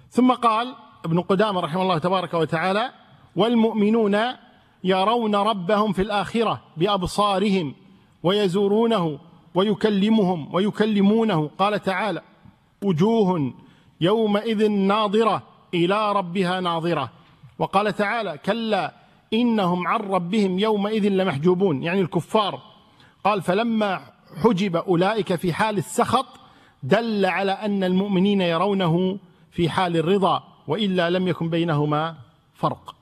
ثم قال ابن قدامة رحمه الله تبارك وتعالى والمؤمنون يرون ربهم في الآخرة بأبصارهم ويزورونه ويكلمهم ويكلمونه قال تعالى وجوه يومئذ ناظرة إلى ربها ناظرة وقال تعالى كلا إنهم عن ربهم يومئذ لمحجوبون يعني الكفار قال فلما حجب أولئك في حال السخط دل على أن المؤمنين يرونه في حال الرضا وإلا لم يكن بينهما فرق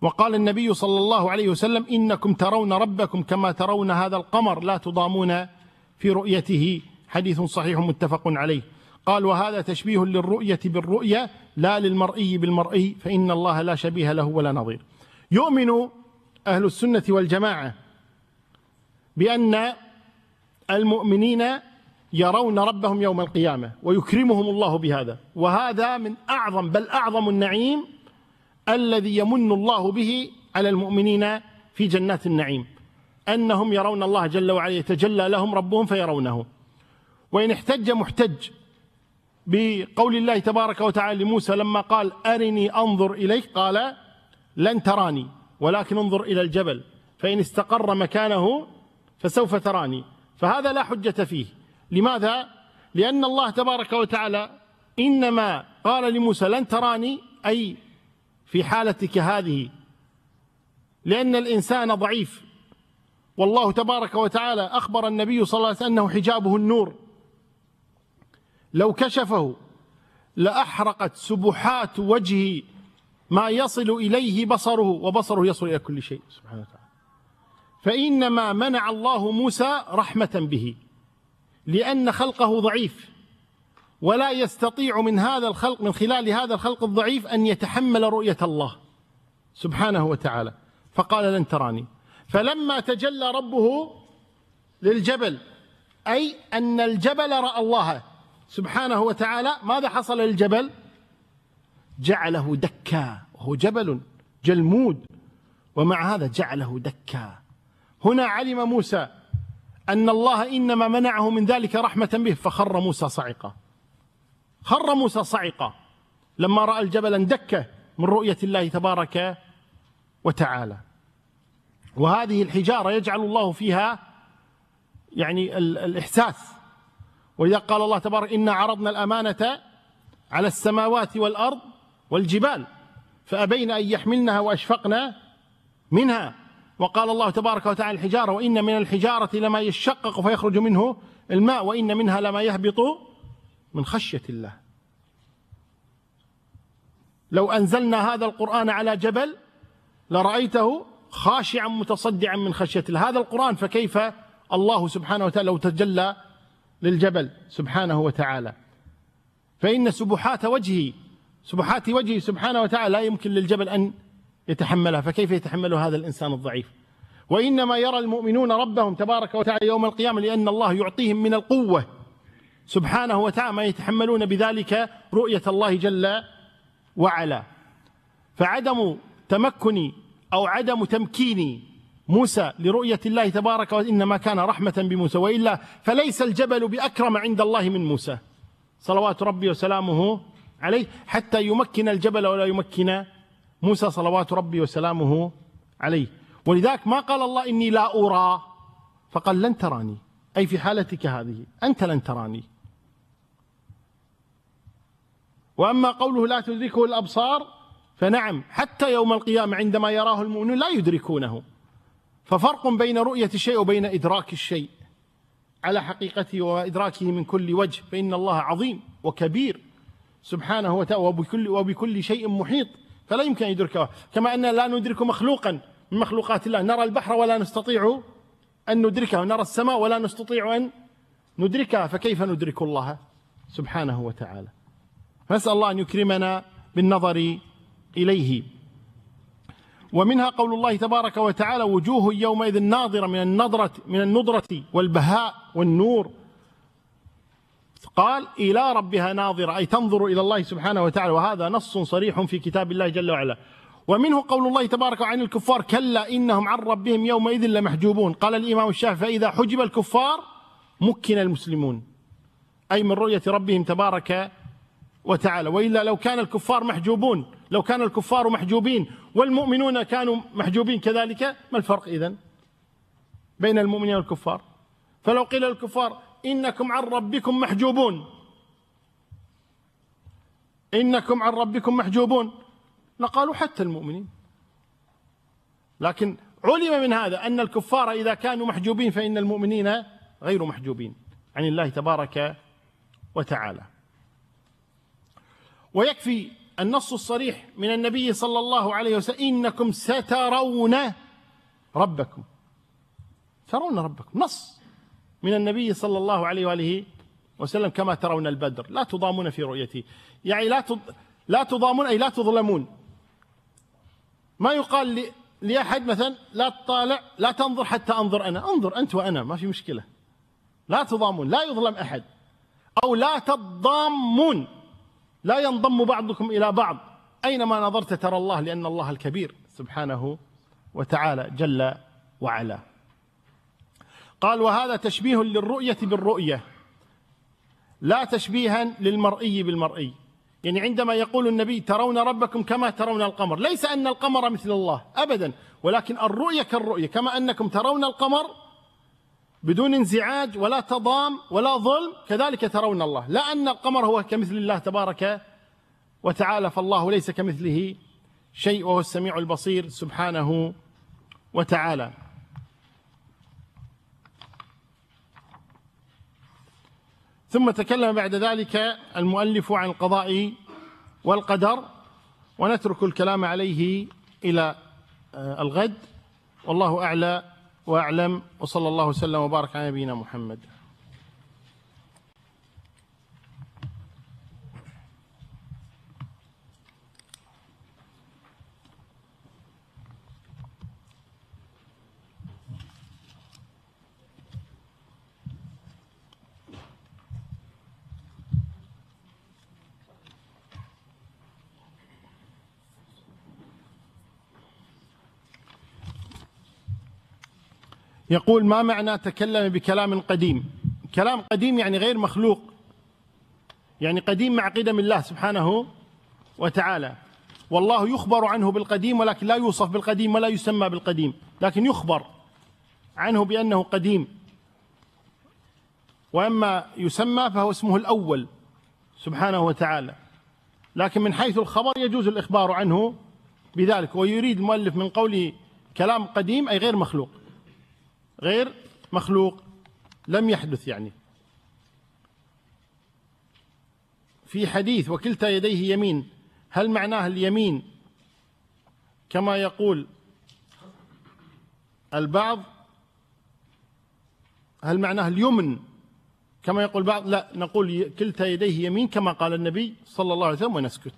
وقال النبي صلى الله عليه وسلم إنكم ترون ربكم كما ترون هذا القمر لا تضامون في رؤيته حديث صحيح متفق عليه قال وهذا تشبيه للرؤية بالرؤية لا للمرئي بالمرئي فإن الله لا شبيه له ولا نظير يؤمن أهل السنة والجماعة بأن المؤمنين يرون ربهم يوم القيامة ويكرمهم الله بهذا وهذا من أعظم بل أعظم النعيم الذي يمن الله به على المؤمنين في جنات النعيم أنهم يرون الله جل وعلا يتجلى لهم ربهم فيرونه وإن احتج محتج بقول الله تبارك وتعالى لموسى لما قال أرني أنظر إليك قال لن تراني ولكن انظر إلى الجبل فإن استقر مكانه فسوف تراني فهذا لا حجة فيه لماذا؟ لأن الله تبارك وتعالى إنما قال لموسى لن تراني أي في حالتك هذه لأن الإنسان ضعيف والله تبارك وتعالى أخبر النبي صلى الله عليه وسلم أنه حجابه النور لو كشفه لأحرقت سبحات وجهه ما يصل إليه بصره وبصره يصل إلى كل شيء سبحانه وتعالى فإنما منع الله موسى رحمة به لأن خلقه ضعيف ولا يستطيع من هذا الخلق من خلال هذا الخلق الضعيف أن يتحمل رؤية الله سبحانه وتعالى فقال لن تراني فلما تجلى ربه للجبل أي أن الجبل رأى الله سبحانه وتعالى ماذا حصل للجبل جعله دكا وهو جبل جلمود ومع هذا جعله دكا هنا علم موسى أن الله إنما منعه من ذلك رحمة به فخر موسى صعقة خر موسى صعقة لما رأى الجبل دكة من رؤية الله تبارك وتعالى وهذه الحجارة يجعل الله فيها يعني الإحساس ولذلك قال الله تبارك إنا عرضنا الأمانة على السماوات والأرض والجبال فأبين أن يحملنها وأشفقنا منها وقال الله تبارك وتعالى الحجارة وإن من الحجارة لما يشقق فيخرج منه الماء وإن منها لما يهبط من خشية الله لو أنزلنا هذا القرآن على جبل لرأيته خاشعا متصدعا من خشية الله هذا القرآن فكيف الله سبحانه وتعالى لو تجلى للجبل سبحانه وتعالى فإن سبحات وجهه سبحات وجهه سبحانه وتعالى لا يمكن للجبل أن يتحملها فكيف يتحمل هذا الإنسان الضعيف وإنما يرى المؤمنون ربهم تبارك وتعالى يوم القيامة لأن الله يعطيهم من القوة سبحانه وتعالى ما يتحملون بذلك رؤية الله جل وعلا فعدم تمكني أو عدم تمكيني موسى لرؤية الله تبارك وإنما كان رحمة بموسى وإلا فليس الجبل بأكرم عند الله من موسى صلوات ربي وسلامه عليه حتى يمكن الجبل ولا يمكن موسى صلوات ربي وسلامه عليه ولذلك ما قال الله إني لا أرى فقال لن تراني أي في حالتك هذه أنت لن تراني وأما قوله لا تدركه الأبصار فنعم حتى يوم القيامة عندما يراه المؤمنون لا يدركونه ففرق بين رؤية الشيء وبين إدراك الشيء على حقيقته وإدراكه من كل وجه فإن الله عظيم وكبير سبحانه وتعالى وبكل, وبكل شيء محيط فلا يمكن أن يدركه كما أننا لا ندرك مخلوقا من مخلوقات الله نرى البحر ولا نستطيع أن ندركه نرى السماء ولا نستطيع أن ندركها فكيف ندرك الله سبحانه وتعالى نسأل الله أن يكرمنا بالنظر إليه ومنها قول الله تبارك وتعالى وجوه يومئذ ناظرة من النظرة من النضرة والبهاء والنور قال إلى ربها ناظرة أي تنظر إلى الله سبحانه وتعالى وهذا نص صريح في كتاب الله جل وعلا ومنه قول الله تبارك عن الكفار كلا إنهم عن ربهم يومئذ لمحجوبون قال الإمام الشافعي فإذا حجب الكفار مكن المسلمون أي من رؤية ربهم تبارك وتعالى وإلا لو كان الكفار محجوبون لو كان الكفار محجوبين والمؤمنون كانوا محجوبين كذلك ما الفرق إذن بين المؤمنين والكفار فلو قيل للكفار إنكم عن ربكم محجوبون إنكم عن ربكم محجوبون لقالوا حتى المؤمنين لكن علم من هذا أن الكفار إذا كانوا محجوبين فإن المؤمنين غير محجوبين عن الله تبارك وتعالى ويكفي النص الصريح من النبي صلى الله عليه وسلم إنكم سترون ربكم ترون ربكم نص من النبي صلى الله عليه وآله وسلم كما ترون البدر لا تضامون في رؤيته يعني لا تض... لا تضامون أي لا تظلمون ما يقال لي... لأحد مثلا لا تطالع لا تنظر حتى أنظر أنا أنظر أنت وأنا ما في مشكلة لا تضامون لا يظلم أحد أو لا تضامون لا ينضم بعضكم إلى بعض أينما نظرت ترى الله لأن الله الكبير سبحانه وتعالى جل وعلا قال وهذا تشبيه للرؤية بالرؤية لا تشبيها للمرئي بالمرئي يعني عندما يقول النبي ترون ربكم كما ترون القمر ليس أن القمر مثل الله أبدا ولكن الرؤية كالرؤية كما أنكم ترون القمر بدون انزعاج ولا تضام ولا ظلم كذلك ترون الله لا أن القمر هو كمثل الله تبارك وتعالى فالله ليس كمثله شيء وهو السميع البصير سبحانه وتعالى ثم تكلم بعد ذلك المؤلف عن القضاء والقدر ونترك الكلام عليه إلى آه، الغد والله أعلى واعلم وصلى الله وسلم وبارك على نبينا محمد يقول ما معنى تكلم بكلام قديم كلام قديم يعني غير مخلوق يعني قديم مع قدم الله سبحانه وتعالى والله يخبر عنه بالقديم ولكن لا يوصف بالقديم ولا يسمى بالقديم لكن يخبر عنه بأنه قديم وأما يسمى فهو اسمه الأول سبحانه وتعالى لكن من حيث الخبر يجوز الإخبار عنه بذلك ويريد المؤلف من قوله كلام قديم أي غير مخلوق غير مخلوق لم يحدث يعني في حديث وكلتا يديه يمين هل معناه اليمين كما يقول البعض هل معناه اليمن كما يقول بعض لا نقول كلتا يديه يمين كما قال النبي صلى الله عليه وسلم ونسكت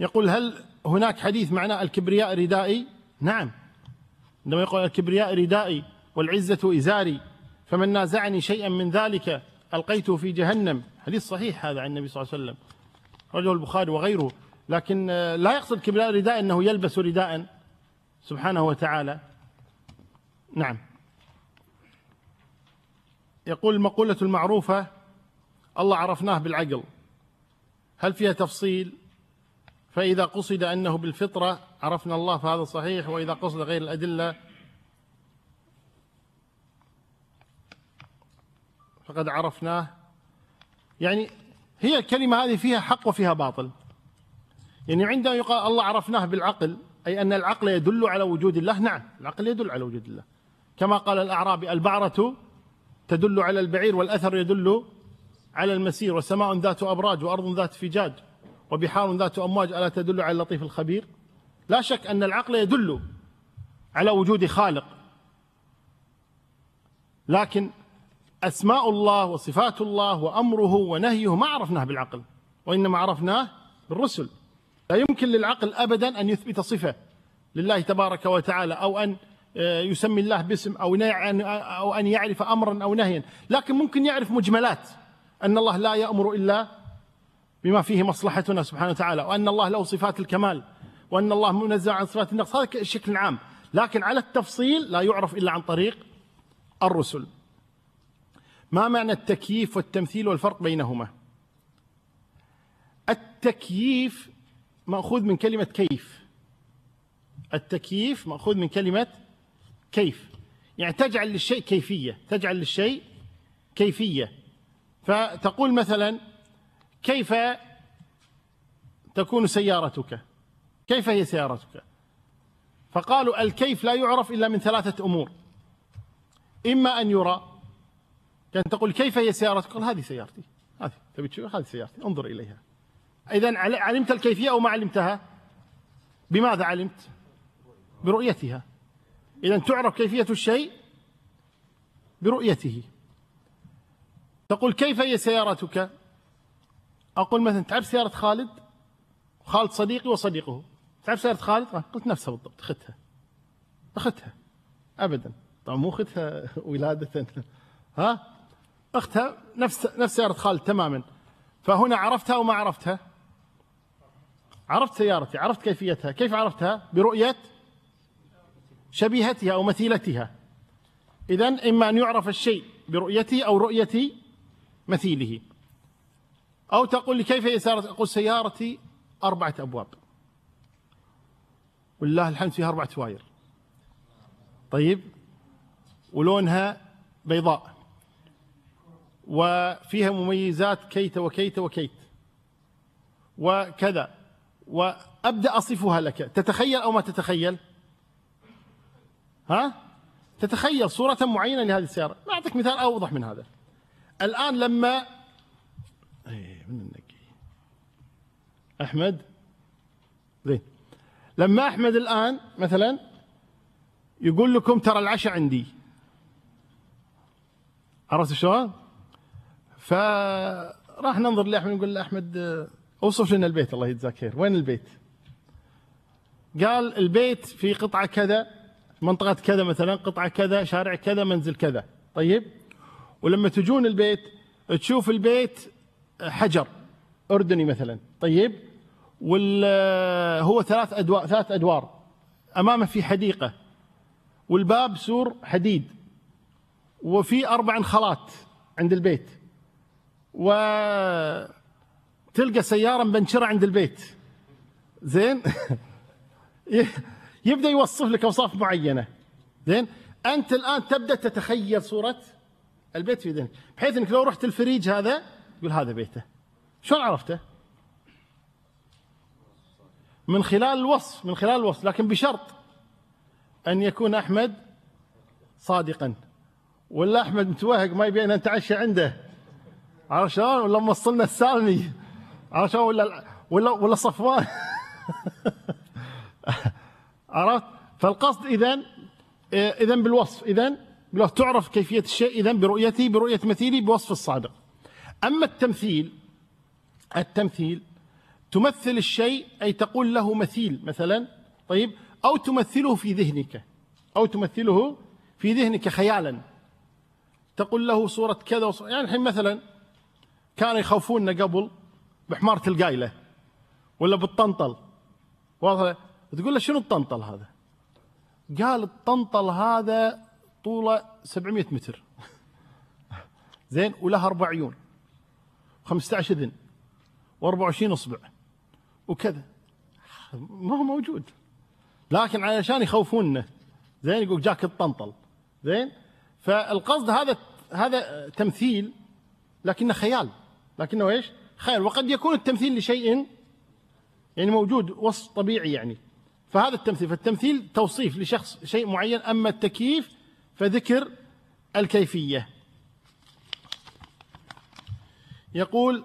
يقول هل هناك حديث معناه الكبرياء ردائي نعم عندما يقول الكبرياء ردائي والعزة إزاري فمن نازعني شيئا من ذلك ألقيته في جهنم حديث صحيح هذا عن النبي صلى الله عليه وسلم رجل البخاري وغيره لكن آه، لا يقصد كبرياء رداء أنه يلبس رداء سبحانه وتعالى نعم يقول المقولة المعروفة الله عرفناه بالعقل هل فيها تفصيل فإذا قصد أنه بالفطرة عرفنا الله فهذا صحيح وإذا قصد غير الأدلة فقد عرفناه يعني هي الكلمة هذه فيها حق وفيها باطل يعني عندما يقال الله عرفناه بالعقل أي أن العقل يدل على وجود الله نعم العقل يدل على وجود الله كما قال الأعرابي البعرة تدل على البعير والأثر يدل على المسير وسماء ذات أبراج وأرض ذات فجاج وبحار ذات أمواج ألا تدل على اللطيف الخبير لا شك أن العقل يدل على وجود خالق لكن أسماء الله وصفات الله وأمره ونهيه ما عرفناه بالعقل وإنما عرفناه بالرسل لا يمكن للعقل أبدا أن يثبت صفة لله تبارك وتعالى أو أن آه، يسمي الله باسم أو أو أن يعرف أمرا أو نهيا لكن ممكن يعرف مجملات أن الله لا يأمر إلا بما فيه مصلحتنا سبحانه وتعالى وأن الله له صفات الكمال وأن الله منزه عن صفات النقص هذا الشكل العام لكن على التفصيل لا يعرف إلا عن طريق الرسل ما معنى التكييف والتمثيل والفرق بينهما التكييف مأخوذ من كلمة كيف التكييف مأخوذ من كلمة كيف يعني تجعل للشيء كيفية تجعل للشيء كيفية فتقول مثلا كيف تكون سيارتك كيف هي سيارتك فقالوا الكيف لا يعرف إلا من ثلاثة أمور إما أن يرى كان تقول كيف هي سيارتك قال هذه سيارتي هذه تبي تشوف هذه سيارتي انظر إليها إذا علمت الكيفية أو ما علمتها بماذا علمت برؤيتها إذا تعرف كيفية الشيء برؤيته تقول كيف هي سيارتك اقول مثلا تعرف سياره خالد خالد صديقي وصديقه تعرف سياره خالد آه، قلت نفسها بالضبط اختها اختها ابدا طبعا مو اختها ولاده ها اختها نفس نفس سياره خالد تماما فهنا عرفتها وما عرفتها عرفت سيارتي عرفت كيفيتها كيف عرفتها برؤيه شبيهتها او مثيلتها اذا اما ان يعرف الشيء برؤيته او رؤيه مثيله أو تقول لي كيف سيارتي أقول سيارتي أربعة أبواب والله الحمد فيها أربعة واير طيب ولونها بيضاء وفيها مميزات كيت وكيت وكيت وكذا وابدا اصفها لك تتخيل او ما تتخيل ها تتخيل صوره معينه لهذه السياره ما اعطيك مثال اوضح من هذا الان لما بن النجي أحمد زين لما أحمد الآن مثلا يقول لكم ترى العشاء عندي عرفت شلون؟ فراح ننظر لاحمد نقول له احمد اوصف لنا البيت الله يجزاك خير وين البيت؟ قال البيت في قطعه كذا منطقه كذا مثلا قطعه كذا شارع كذا منزل كذا طيب ولما تجون البيت تشوف البيت حجر اردني مثلا طيب هو ثلاث ادوار ثلاث ادوار امامه في حديقه والباب سور حديد وفي اربع انخلات عند البيت وتلقى سياره مبنشره عند البيت زين يبدا يوصف لك اوصاف معينه زين انت الان تبدا تتخيل صوره البيت في ذهنك بحيث انك لو رحت الفريج هذا يقول هذا بيته شلون عرفته من خلال الوصف من خلال الوصف لكن بشرط أن يكون أحمد صادقا ولا أحمد متوهق ما يبي أن نتعشى عنده عرفت شلون ولا موصلنا السالمي عرفت شلون ولا ولا ولا صفوان عرفت فالقصد إذا إذا بالوصف إذا تعرف كيفية الشيء إذا برؤيتي برؤية مثيلي بوصف الصادق أما التمثيل التمثيل تمثل الشيء أي تقول له مثيل مثلا طيب أو تمثله في ذهنك أو تمثله في ذهنك خيالا تقول له صورة كذا وصورة يعني الحين مثلا كانوا يخوفوننا قبل بحمارة القايلة ولا بالطنطل واضح تقول له شنو الطنطل هذا قال الطنطل هذا طوله 700 متر زين وله اربع عيون 15 اذن و24 اصبع وكذا ما هو موجود لكن علشان يخوفوننا زين يقول جاك الطنطل زين فالقصد هذا هذا تمثيل لكنه خيال لكنه ايش؟ خيال وقد يكون التمثيل لشيء يعني موجود وصف طبيعي يعني فهذا التمثيل فالتمثيل توصيف لشخص شيء معين اما التكييف فذكر الكيفيه يقول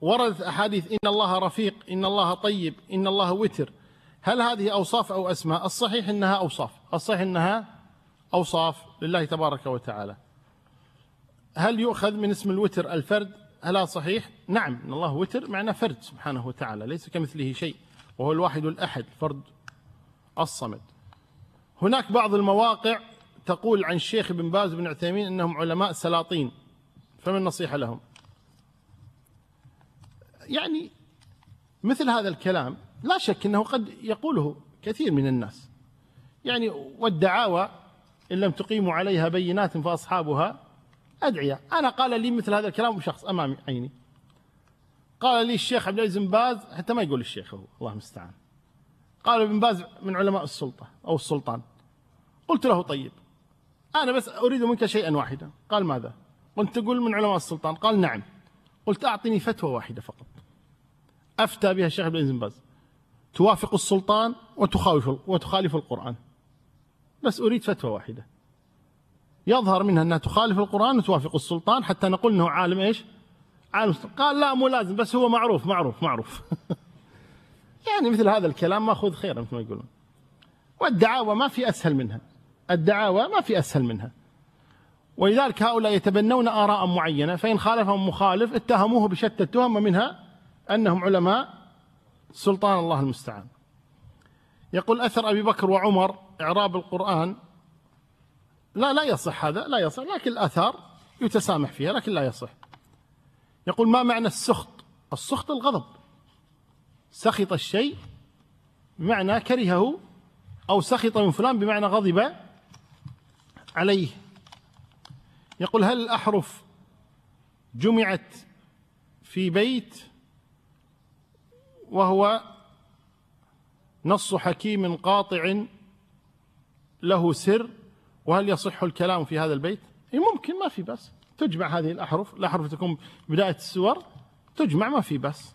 وردت أحاديث إن الله رفيق إن الله طيب إن الله وتر هل هذه أوصاف أو أسماء الصحيح أنها أوصاف الصحيح أنها أوصاف لله تبارك وتعالى هل يؤخذ من اسم الوتر الفرد هل هذا صحيح نعم إن الله وتر معنى فرد سبحانه وتعالى ليس كمثله شيء وهو الواحد الأحد فرد الصمد هناك بعض المواقع تقول عن الشيخ بن باز بن عثيمين أنهم علماء سلاطين فما النصيحة لهم يعني مثل هذا الكلام لا شك انه قد يقوله كثير من الناس يعني والدعاوى ان لم تقيموا عليها بينات فاصحابها ادعيه انا قال لي مثل هذا الكلام شخص امام عيني قال لي الشيخ عبد العزيز بن باز حتى ما يقول الشيخ هو الله المستعان قال ابن باز من علماء السلطه او السلطان قلت له طيب انا بس اريد منك شيئا واحدا قال ماذا؟ قلت تقول من علماء السلطان قال نعم قلت اعطني فتوى واحده فقط أفتى بها الشيخ ابن باز توافق السلطان وتخالف وتخالف القرآن بس أريد فتوى واحدة يظهر منها أنها تخالف القرآن وتوافق السلطان حتى نقول أنه عالم إيش عالم قال لا مو لازم بس هو معروف معروف معروف يعني مثل هذا الكلام ماخوذ خيرا مثل ما يقولون والدعاوى ما في أسهل منها الدعاوى ما في أسهل منها ولذلك هؤلاء يتبنون آراء معينة فإن خالفهم مخالف اتهموه بشتى التهم ومنها أنهم علماء سلطان الله المستعان يقول أثر أبي بكر وعمر إعراب القرآن لا لا يصح هذا لا يصح لكن الآثار يتسامح فيها لكن لا يصح يقول ما معنى السخط السخط الغضب سخط الشيء معنى كرهه أو سخط من فلان بمعنى غضب عليه يقول هل الأحرف جمعت في بيت وهو نص حكيم قاطع له سر وهل يصح الكلام في هذا البيت؟ اي ممكن ما في بس تجمع هذه الاحرف، الاحرف تكون بدايه السور تجمع ما في بس.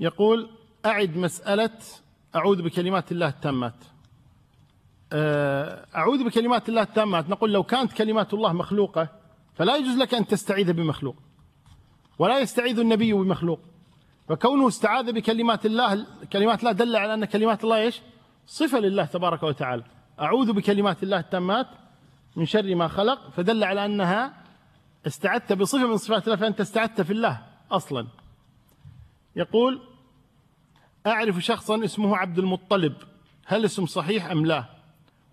يقول اعد مساله اعوذ بكلمات الله التامات. آه، اعوذ بكلمات الله التامات نقول لو كانت كلمات الله مخلوقه فلا يجوز لك ان تستعيذ بمخلوق. ولا يستعيذ النبي بمخلوق فكونه استعاذ بكلمات الله كلمات الله دل على أن كلمات الله إيش صفة لله تبارك وتعالى أعوذ بكلمات الله التامات من شر ما خلق فدل على أنها استعذت بصفة من صفات الله فأنت استعذت في الله أصلا يقول أعرف شخصا اسمه عبد المطلب هل اسم صحيح أم لا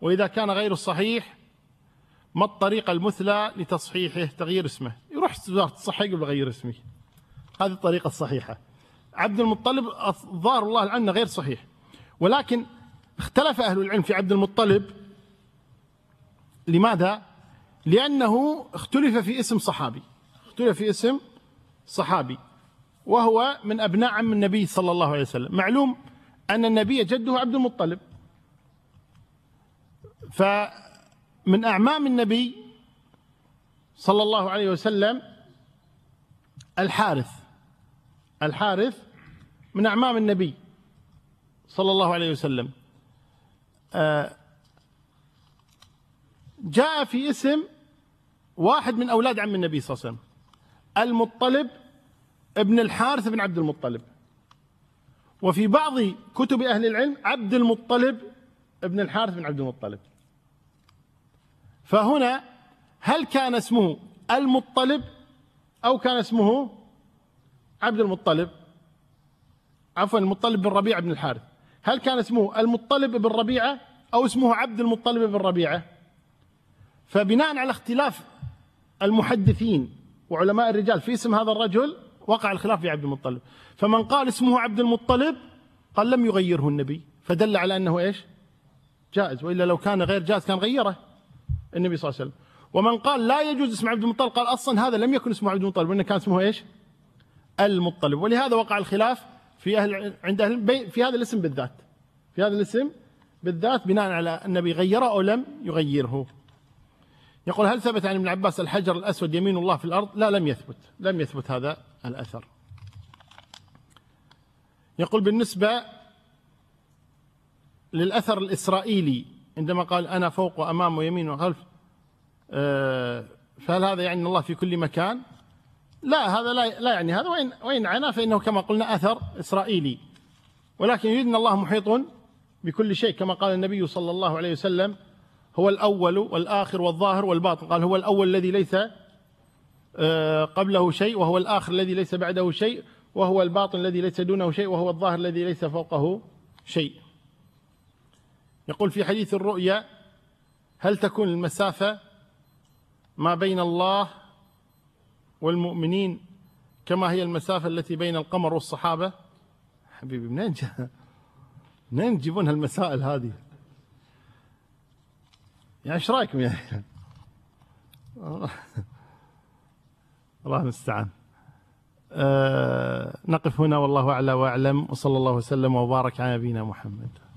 وإذا كان غير صحيح ما الطريقة المثلى لتصحيحه تغيير اسمه رحت وزاره الصحه يقول بغير اسمي هذه الطريقه الصحيحه عبد المطلب الظاهر والله العلم غير صحيح ولكن اختلف اهل العلم في عبد المطلب لماذا لانه اختلف في اسم صحابي اختلف في اسم صحابي وهو من ابناء عم النبي صلى الله عليه وسلم معلوم ان النبي جده عبد المطلب فمن اعمام النبي صلى الله عليه وسلم الحارث الحارث من أعمام النبي صلى الله عليه وسلم آه، جاء في اسم واحد من أولاد عم النبي صلى الله عليه وسلم المطلب ابن الحارث بن عبد المطلب وفي بعض كتب أهل العلم عبد المطلب ابن الحارث بن عبد المطلب فهنا هل كان اسمه المطلب أو كان اسمه عبد المطلب عفوا المطلب بن ربيعة بن الحارث هل كان اسمه المطلب بن ربيعة أو اسمه عبد المطلب بن ربيعة فبناء على اختلاف المحدثين وعلماء الرجال في اسم هذا الرجل وقع الخلاف في عبد المطلب فمن قال اسمه عبد المطلب قال لم يغيره النبي فدل على أنه إيش جائز وإلا لو كان غير جائز كان غيره النبي صلى الله عليه وسلم ومن قال لا يجوز اسم عبد المطلب قال اصلا هذا لم يكن اسمه عبد المطلب وانما كان اسمه ايش؟ المطلب ولهذا وقع الخلاف في اهل عند اهل في هذا الاسم بالذات في هذا الاسم بالذات بناء على النبي غيره او لم يغيره يقول هل ثبت عن ابن عباس الحجر الاسود يمين الله في الارض؟ لا لم يثبت لم يثبت هذا الاثر يقول بالنسبه للاثر الاسرائيلي عندما قال انا فوق وامام ويمين وخلف آه، فهل هذا يعني الله في كل مكان لا هذا لا لا يعني هذا وإن وإن عنا فإنه كما قلنا أثر إسرائيلي ولكن يريد أن الله محيط بكل شيء كما قال النبي صلى الله عليه وسلم هو الأول والآخر والظاهر والباطن قال هو الأول الذي ليس آه، قبله شيء وهو الآخر الذي ليس بعده شيء وهو الباطن الذي ليس دونه شيء وهو الظاهر الذي ليس فوقه شيء يقول في حديث الرؤيا هل تكون المسافة ما بين الله والمؤمنين كما هي المسافة التي بين القمر والصحابة حبيبي منين منين تجيبون هالمسائل هذه يعني ايش رايكم يعني الله المستعان آه، نقف هنا والله اعلى واعلم وصلى الله وسلم وبارك على نبينا محمد